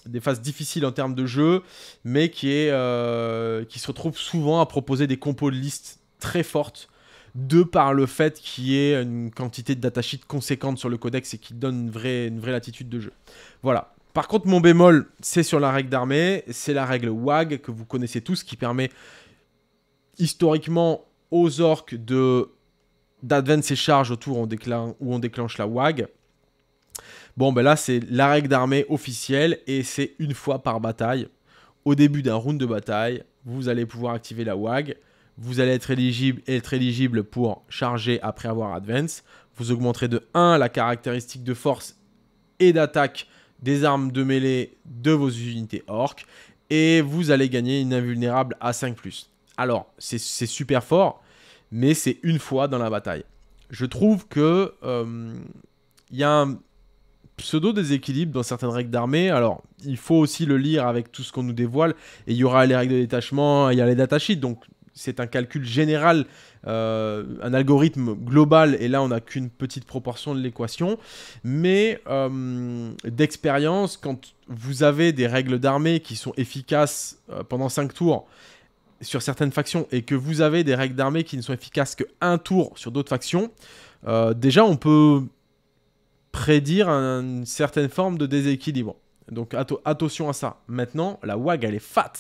des phases difficiles en termes de jeu, mais qui, est, euh, qui se retrouve souvent à proposer des compos de liste très fortes, de par le fait qu'il y ait une quantité de datasheet conséquente sur le codex et qui donne une vraie, une vraie latitude de jeu. Voilà. Par contre, mon bémol, c'est sur la règle d'armée, c'est la règle WAG que vous connaissez tous, qui permet historiquement aux orques de d'advance et charge autour on où on déclenche la WAG. Bon, ben là, c'est la règle d'armée officielle et c'est une fois par bataille. Au début d'un round de bataille, vous allez pouvoir activer la WAG. Vous allez être éligible, être éligible pour charger après avoir advance. Vous augmenterez de 1 la caractéristique de force et d'attaque des armes de mêlée de vos unités orques. Et vous allez gagner une invulnérable à 5. Alors, c'est super fort mais c'est une fois dans la bataille. Je trouve que il euh, y a un pseudo déséquilibre dans certaines règles d'armée. Alors, il faut aussi le lire avec tout ce qu'on nous dévoile. Et il y aura les règles de détachement, il y a les datasheets. Donc, c'est un calcul général, euh, un algorithme global, et là on n'a qu'une petite proportion de l'équation. Mais euh, d'expérience, quand vous avez des règles d'armée qui sont efficaces pendant 5 tours sur certaines factions et que vous avez des règles d'armée qui ne sont efficaces qu'un tour sur d'autres factions, euh, déjà on peut prédire une certaine forme de déséquilibre. Donc attention à ça. Maintenant, la WAG elle est fat.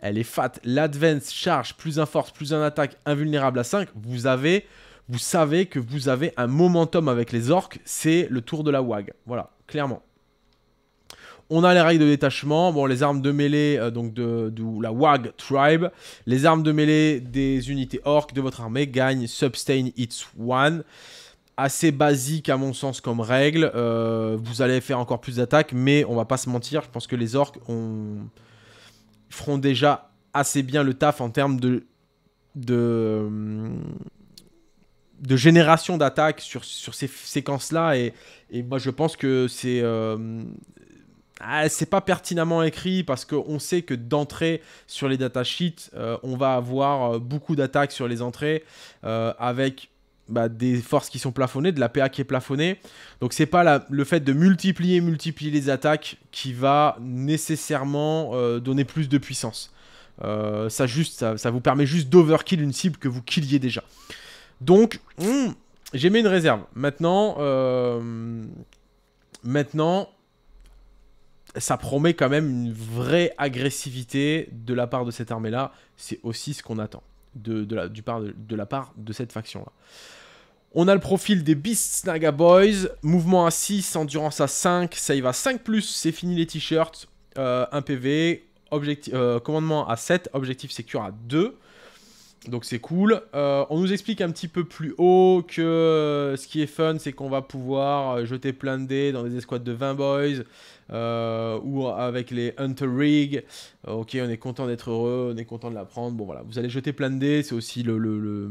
Elle est fat. L'advance charge, plus un force, plus un attaque, invulnérable à 5. Vous avez, vous savez que vous avez un momentum avec les orques. C'est le tour de la WAG. Voilà, clairement. On a les règles de détachement, bon, les armes de mêlée euh, donc de, la WAG Tribe. Les armes de mêlée des unités orques de votre armée gagnent Substain It's One. Assez basique à mon sens comme règle. Euh, vous allez faire encore plus d'attaques, mais on va pas se mentir, je pense que les orques feront déjà assez bien le taf en termes de... de hum, génération d'attaques sur, ces séquences-là. Et, moi, je pense que c'est euh, ah, c'est pas pertinemment écrit parce qu'on sait que d'entrée sur les datasheets, euh, on va avoir euh, beaucoup d'attaques sur les entrées euh, avec bah, des forces qui sont plafonnées, de la PA qui est plafonnée. Donc c'est pas le fait de multiplier, multiplier les attaques qui va nécessairement donner plus de puissance. ça, juste, ça, vous permet juste d'overkill une cible que vous killiez déjà. Donc, hmm, j'ai mis une réserve. Maintenant, maintenant ça promet quand même une vraie agressivité de la part de cette armée-là. C'est aussi ce qu'on attend de, la, part de, cette faction-là. On a le profil des Beasts Naga Boys, mouvement à 6, endurance à 5, save à 5+, c'est fini les t-shirts, euh, Un 1 PV, objectif, euh, commandement à 7, objectif sécure à 2. Donc c'est cool. Euh, on nous explique un petit peu plus haut que ce qui est fun, c'est qu'on va pouvoir euh, jeter plein de dés dans des escouades de 20 boys euh, ou avec les Hunter Rig. ok, on est content d'être heureux, on est content de l'apprendre. Bon voilà, vous allez jeter plein de dés, c'est aussi le,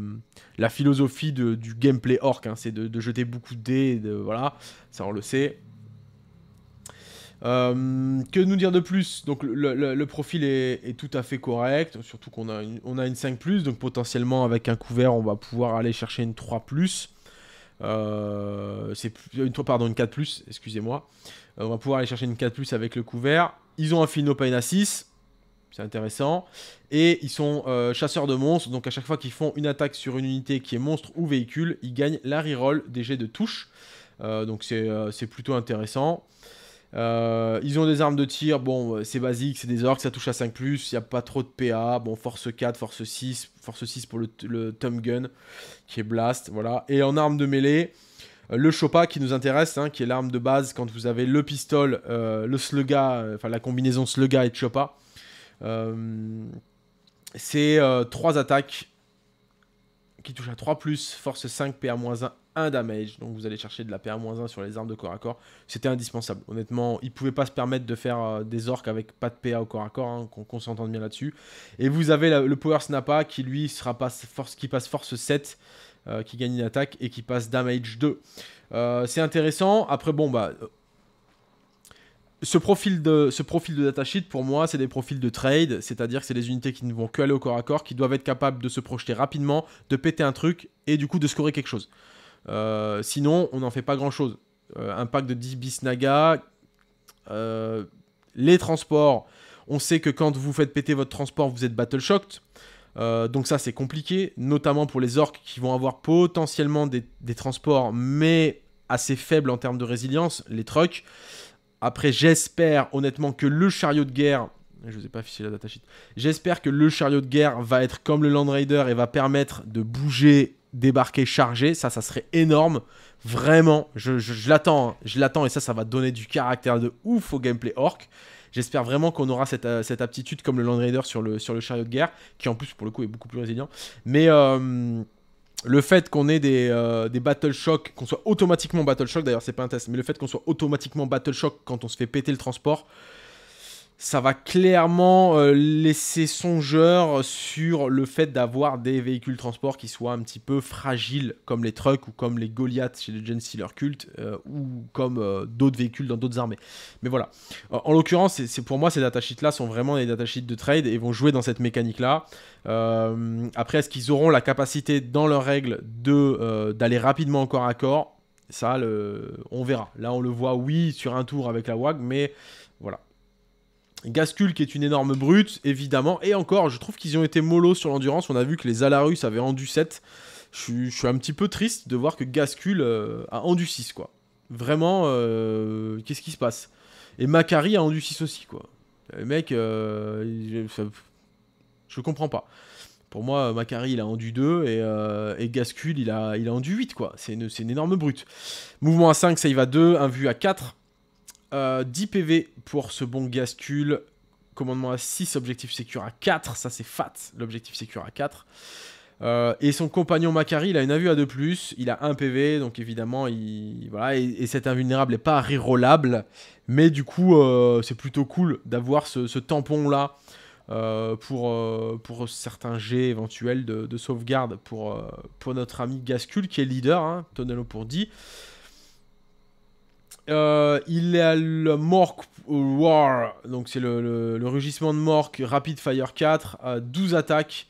la philosophie du gameplay orc, hein. c'est de, jeter beaucoup de dés, de, voilà, ça on le sait. Euh, que nous dire de plus Donc le, profil est, tout à fait correct, surtout qu'on a une, on a 5 ⁇ donc potentiellement avec un couvert on va pouvoir aller chercher une 3 ⁇ plus, euh, c'est une, pardon, une 4 ⁇ excusez-moi. Euh, on va pouvoir aller chercher une 4 ⁇ avec le couvert. Ils ont un fino Pain à 6, c'est intéressant. Et ils sont chasseurs de monstres, donc à chaque fois qu'ils font une attaque sur une unité qui est monstre ou véhicule, ils gagnent la reroll des jets de touche. donc c'est, c'est plutôt intéressant. Euh, ils ont des armes de tir, bon, euh, c'est basique, c'est des orques ça touche à 5, il n'y a pas trop de PA, bon, force 4, force 6, force 6 pour le, le Tom Gun, qui est Blast, voilà. Et en arme de mêlée, euh, le Choppa qui nous intéresse, hein, qui est l'arme de base quand vous avez le pistol, le Sluga, enfin la combinaison Sluga et Choppa, c'est 3 attaques qui touchent à 3, force 5, PA-1 1 damage. Donc vous allez chercher de la pa 1 sur les armes de corps à corps. C'était indispensable. Honnêtement, ne pouvait pas se permettre de faire euh, des orques avec pas de PA au corps à corps, hein, qu'on s'entende bien là-dessus. Et vous avez le Power Snappa qui lui sera passe force, qui passe force 7. Euh, qui gagne une attaque et qui passe damage 2. Euh, c'est intéressant. Après, bon, bah. Ce profil, de, ce profil de datasheet, pour moi, c'est des profils de trade, c'est-à-dire que c'est des unités qui ne vont que aller au corps à corps, qui doivent être capables de se projeter rapidement, de péter un truc et du coup de scorer quelque chose. Euh, sinon, on n'en fait pas grand-chose. Un euh, pack de 10 bis Naga, euh, les transports. On sait que quand vous faites péter votre transport, vous êtes battle shocked. donc ça c'est compliqué, notamment pour les orques qui vont avoir potentiellement des, transports, mais assez faibles en termes de résilience, les trucks. Après j'espère honnêtement que le chariot de guerre, je vous ai pas affiché la datasheet, j'espère que le chariot de guerre va être comme le Land Raider et va permettre de bouger débarquer chargé. Ça, ça serait énorme. Vraiment, je, l'attends. Hein. Je, l'attends et ça, ça va donner du caractère de ouf au gameplay orc. J'espère vraiment qu'on aura euh, cette, aptitude comme le Land Raider sur le, sur le chariot de guerre, qui en plus pour le coup est beaucoup plus résilient. Mais euh, le fait qu'on ait des, euh, des Battle Shock, qu'on soit automatiquement Battle Shock, d'ailleurs c'est pas un test, mais le fait qu'on soit automatiquement Battle Shock quand on se fait péter le transport, ça va clairement euh, laisser songeur sur le fait d'avoir des véhicules transport qui soient un petit peu fragiles, comme les trucks ou comme les Goliaths chez les Gen Cult, euh, ou comme euh, d'autres véhicules dans d'autres armées. Mais voilà. en l'occurrence, c'est, pour moi, ces datasheets-là sont vraiment des datasheets de trade et vont jouer dans cette mécanique-là. après, est-ce qu'ils auront la capacité, dans leurs règles, de, d'aller rapidement encore à corps Ça, on verra. Là, on le voit, oui, sur un tour avec la WAG, mais voilà. Gascul qui est une énorme brute, évidemment. Et encore, je trouve qu'ils ont été mollo sur l'endurance. On a vu que les Alarus avaient endu 7. Je, suis un petit peu triste de voir que Gascul euh, a endu 6, quoi. Vraiment, euh, qu'est-ce qui se passe Et Macari a endu 6 aussi, quoi. mec, je, euh, je comprends pas. Pour moi, Macari, il a endu 2 et, Gascul, il a, il a endu 8, quoi. C'est une, énorme brute. Mouvement à 5, ça y va 2, un vu à 4. 10 euh, PV pour ce bon Gascule, Commandement à 6, objectif sécure à 4. Ça, c'est fat, l'objectif sécure à 4. et son compagnon Macari, il a une avue à 2+, plus, il a 1 PV, donc évidemment, et, cet invulnérable n'est pas rerollable, mais du coup, euh, c'est plutôt cool d'avoir ce, tampon-là euh, pour, pour certains jets éventuels de, sauvegarde pour, pour notre ami Gascule, qui est leader, hein, Tonello pour 10. Euh, il à le Mork War, donc c'est le, rugissement de Mork Rapid Fire 4, 12 attaques,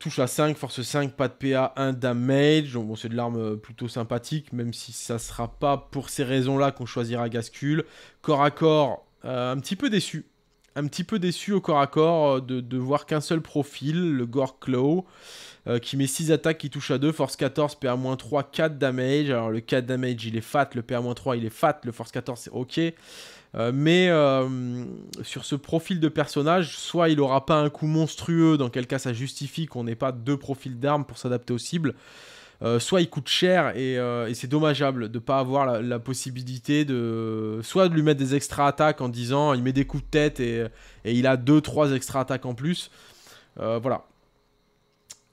touche à 5, force 5, pas de PA, 1 damage. Donc bon, c'est de l'arme euh, plutôt sympathique, même si ça sera pas pour ces raisons-là qu'on choisira Gascule. Corps à corps, euh, un petit peu déçu un petit peu déçu au corps à corps euh, de, voir qu'un seul profil, le Gore Claw, euh, qui met 6 attaques qui touche à 2, force 14, PA-3, 4 damage. Alors le 4 damage il est fat, le PA-3 il est fat, le force 14 c'est ok. Euh, mais sur ce profil de personnage, soit il aura pas un coup monstrueux, dans quel cas ça justifie qu'on n'ait pas deux profils d'armes pour s'adapter aux cibles. Euh, soit il coûte cher et, euh, c'est dommageable de ne pas avoir la, possibilité de soit de lui mettre des extra attaques en disant il met des coups de tête et, il a 2-3 extra attaques en plus. Euh, voilà.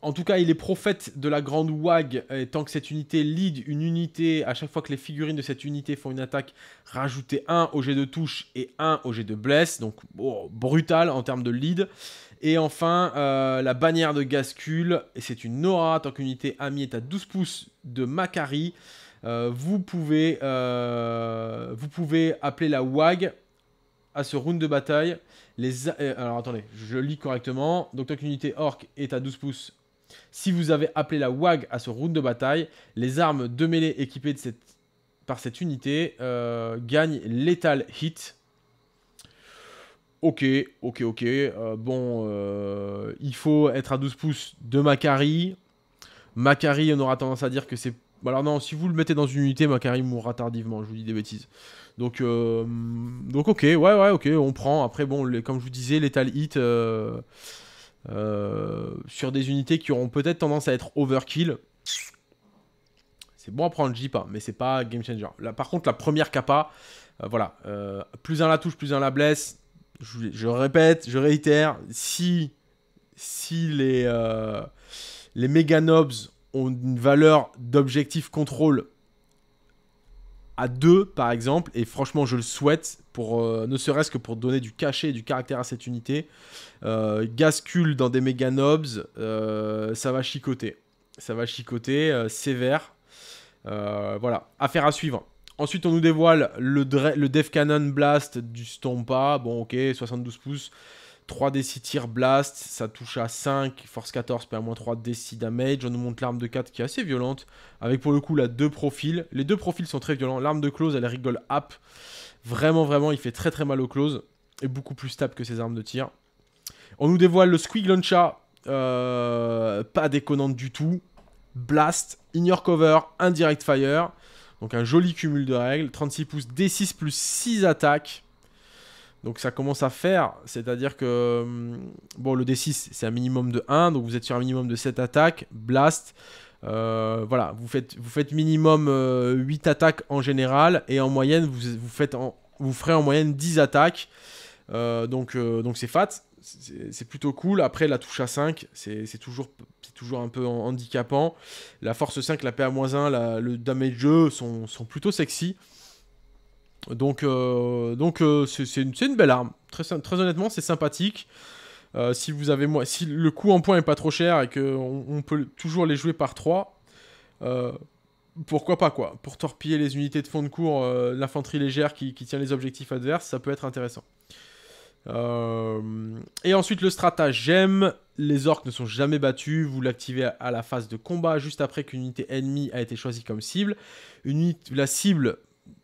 En tout cas, il est prophète de la grande WAG, et tant que cette unité lead une unité, à chaque fois que les figurines de cette unité font une attaque, rajoutez 1 au jet de touche et 1 au jet de bless, donc brutal en termes de lead. Et enfin, euh, la bannière de Gascule. et c'est une aura, tant qu'unité amie est à 12 pouces de Macari, euh, vous, pouvez, euh, vous pouvez appeler la WAG à ce round de bataille. Les alors attendez, je lis correctement. Donc tant qu'unité unité orc est à 12 pouces, si vous avez appelé la WAG à ce round de bataille, les armes de mêlée équipées de cette, par cette unité gagnent l'étal Hit ok, ok, ok. Euh, bon, euh, il faut être à 12 pouces de Macari. Macari, on aura tendance à dire que c'est. Alors non, si vous le mettez dans une unité, Macari mourra tardivement, je vous dis des bêtises. Donc, euh, donc ok, ouais, ouais, ok, on prend. Après, bon, les, comme je vous disais, Lethal Hit sur des unités qui auront peut-être tendance à être overkill. C'est bon à prendre, je pas, mais c'est pas game changer. par contre, la première capa, voilà, plus un la touche, plus un la blesse, je, répète, je réitère, si, si les, euh, les méga ont une valeur d'objectif contrôle à 2 par exemple, et franchement je le souhaite, pour, euh, ne serait-ce que pour donner du cachet et du caractère à cette unité, euh, gascule dans des méga nobs, ça va chicoter. Ça va chicoter, sévère. voilà, affaire à suivre. Ensuite, on nous dévoile le, le Def Cannon Blast du Stompa. Bon, ok, 72 pouces. 3d6 tirs blast, ça touche à 5, force 14, moins 3 d6 damage. On nous montre l'arme de 4 qui est assez violente, avec pour le coup la deux profils. Les deux profils sont très violents. L'arme de close, elle rigole up. Vraiment, vraiment, il fait très très mal au close, et beaucoup plus stable que ses armes de tir. On nous dévoile le Squig Launcher, euh, pas déconnante du tout. Blast, Ignore Cover, Indirect Fire. Donc un joli cumul de règles. 36 pouces, D6 plus 6 attaques. Donc ça commence à faire, c'est-à-dire que... Hum, bon, le D6, c'est un minimum de 1, donc vous êtes sur un minimum de 7 attaques. Blast, euh, voilà, vous faites, minimum 8 euh, attaques en général, et en moyenne, vous, faites vous ferez en moyenne 10 attaques. Euh, donc donc c'est fat c'est plutôt cool. Après, la touche à 5, c'est toujours, toujours un peu handicapant. La force 5, la PA 1, le damage 2 sont, sont plutôt sexy. Donc, euh, donc euh, c'est une, belle arme. Très, très honnêtement, c'est sympathique. Euh, si vous avez si le coût en point est pas trop cher et que on, peut toujours les jouer par 3, pourquoi pas quoi Pour torpiller les unités de fond de cours, l'infanterie légère qui, tient les objectifs adverses, ça peut être intéressant. Euh, et ensuite le stratagème, les orques ne sont jamais battus, vous l'activez à la phase de combat juste après qu'une unité ennemie a été choisie comme cible. la cible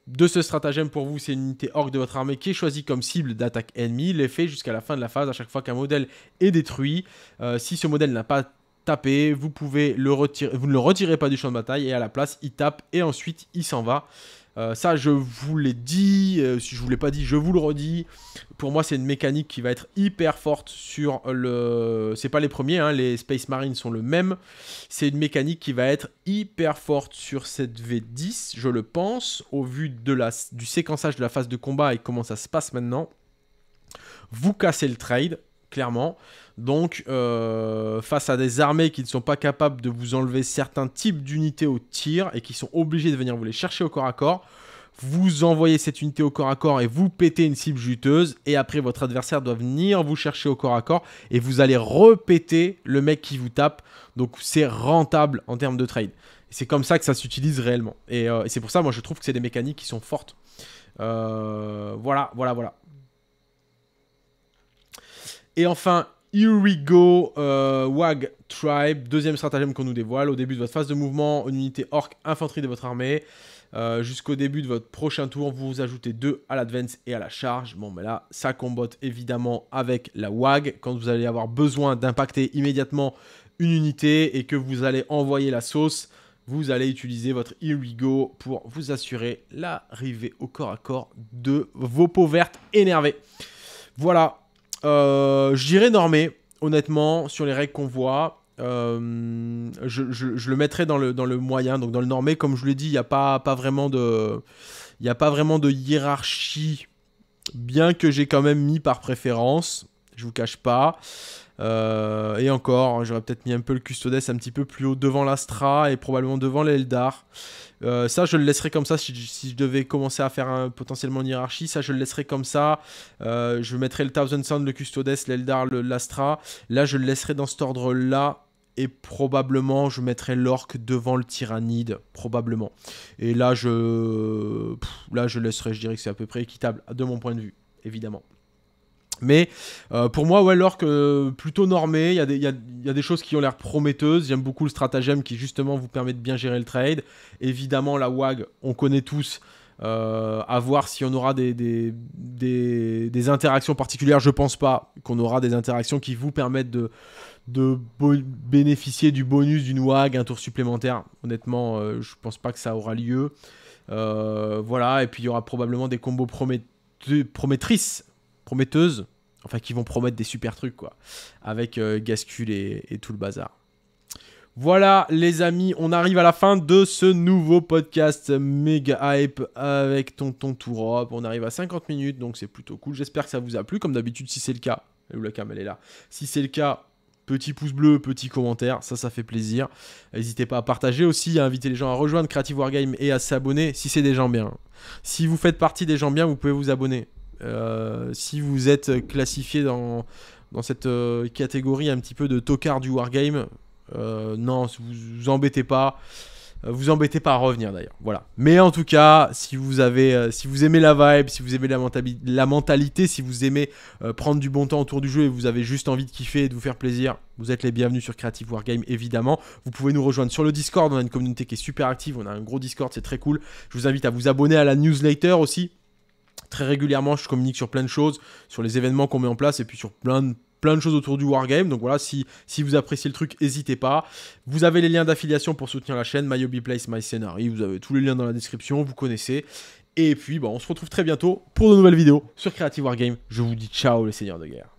de ce stratagème pour vous, c'est une unité orque de votre armée qui est choisie comme cible d'attaque ennemie, l'effet jusqu'à la fin de la phase à chaque fois qu'un modèle est détruit. Euh, si ce modèle n'a pas tapé, vous pouvez le vous ne le retirez pas du champ de bataille et à la place il tape et ensuite il s'en va. Euh, ça, je vous l'ai dit, euh, si je vous l'ai pas dit, je vous le redis. Pour moi, c'est une mécanique qui va être hyper forte sur le. C'est pas les premiers, hein, les Space Marines sont le même. C'est une mécanique qui va être hyper forte sur cette V10, je le pense, au vu de la... du séquençage de la phase de combat et comment ça se passe maintenant. Vous cassez le trade, clairement. Donc, euh, face à des armées qui ne sont pas capables de vous enlever certains types d'unités au tir et qui sont obligés de venir vous les chercher au corps à corps, vous envoyez cette unité au corps à corps et vous pétez une cible juteuse. Et après, votre adversaire doit venir vous chercher au corps à corps et vous allez repéter le mec qui vous tape. Donc, c'est rentable en termes de trade. C'est comme ça que ça s'utilise réellement. Euh, et, c'est pour ça, moi, je trouve que c'est des mécaniques qui sont fortes. Euh, voilà, voilà, voilà. Et enfin, Here we euh, WAG Tribe, deuxième stratagème qu'on nous dévoile. Au début de votre phase de mouvement, une unité orc infanterie de votre armée. Euh, jusqu'au début de votre prochain tour, vous ajoutez deux à l'advance et à la charge. Bon, mais ben là, ça combote évidemment avec la WAG. Quand vous allez avoir besoin d'impacter immédiatement une unité et que vous allez envoyer la sauce, vous allez utiliser votre Here we go pour vous assurer l'arrivée au corps à corps de vos peaux vertes énervées. Voilà, euh, je dirais normé, honnêtement, sur les règles qu'on voit. Euh, je, le mettrai dans le, moyen, donc dans le normé. Comme je l'ai dit, il n'y a pas, vraiment de, il hiérarchie, bien que j'ai quand même mis par préférence. Je vous cache pas. Euh, et encore, hein, j'aurais peut-être mis un peu le Custodes un petit peu plus haut devant l'Astra et probablement devant l'Eldar. Euh, ça, je le laisserai comme ça si, je devais commencer à faire un, potentiellement une hiérarchie. Ça, je le laisserai comme ça. Euh, je mettrai le Thousand Sound, le Custodes, l'Eldar, l'Astra. Là, je le laisserai dans cet ordre-là. Et probablement, je mettrai l'orc devant le tyrannide, probablement. Et là, je, là, je laisserai, je dirais que c'est à peu près équitable, de mon point de vue, évidemment. Mais euh, pour moi, ou l'orc que euh, plutôt normé. Il y, a, des choses qui ont l'air prometteuses. J'aime beaucoup le stratagème qui justement vous permet de bien gérer le trade. Évidemment, la WAG, on connaît tous. Euh, à voir si on aura des, interactions particulières. Je pense pas qu'on aura des interactions qui vous permettent de, bénéficier du bonus d'une WAG, un tour supplémentaire. Honnêtement, je je pense pas que ça aura lieu. voilà, et puis il y aura probablement des combos promettrices prometteuses, enfin qui vont promettre des super trucs quoi, avec euh, Gascul et, tout le bazar. Voilà les amis, on arrive à la fin de ce nouveau podcast méga hype avec Tonton Tourop. On arrive à 50 minutes, donc c'est plutôt cool. J'espère que ça vous a plu. Comme d'habitude, si c'est le cas, où la cam elle est là. Si c'est le cas, petit pouce bleu, petit commentaire, ça ça fait plaisir. N'hésitez pas à partager aussi, à inviter les gens à rejoindre Creative Wargame et à s'abonner si c'est des gens bien. Si vous faites partie des gens bien, vous pouvez vous abonner. Euh, si vous êtes classifié dans, dans cette euh, catégorie un petit peu de tocard du wargame, euh, non, vous, vous embêtez pas vous embêtez pas à revenir d'ailleurs. Voilà. Mais en tout cas, si vous avez, si vous aimez la vibe, si vous aimez la, mentalité, si vous aimez prendre du bon temps autour du jeu et vous avez juste envie de kiffer et de vous faire plaisir, vous êtes les bienvenus sur Creative Wargame évidemment. Vous pouvez nous rejoindre sur le Discord. On a une communauté qui est super active. On a un gros Discord, c'est très cool. Je vous invite à vous abonner à la newsletter aussi. Très régulièrement, je communique sur plein de choses, sur les événements qu'on met en place et puis sur plein de plein de choses autour du wargame. Donc voilà, si, si vous appréciez le truc, n'hésitez pas. Vous avez les liens d'affiliation pour soutenir la chaîne, My Place, My Vous avez tous les liens dans la description, vous connaissez. Et puis, bon, bah, on se retrouve très bientôt pour de nouvelles vidéos sur Creative Wargame. Je vous dis ciao, les seigneurs de guerre.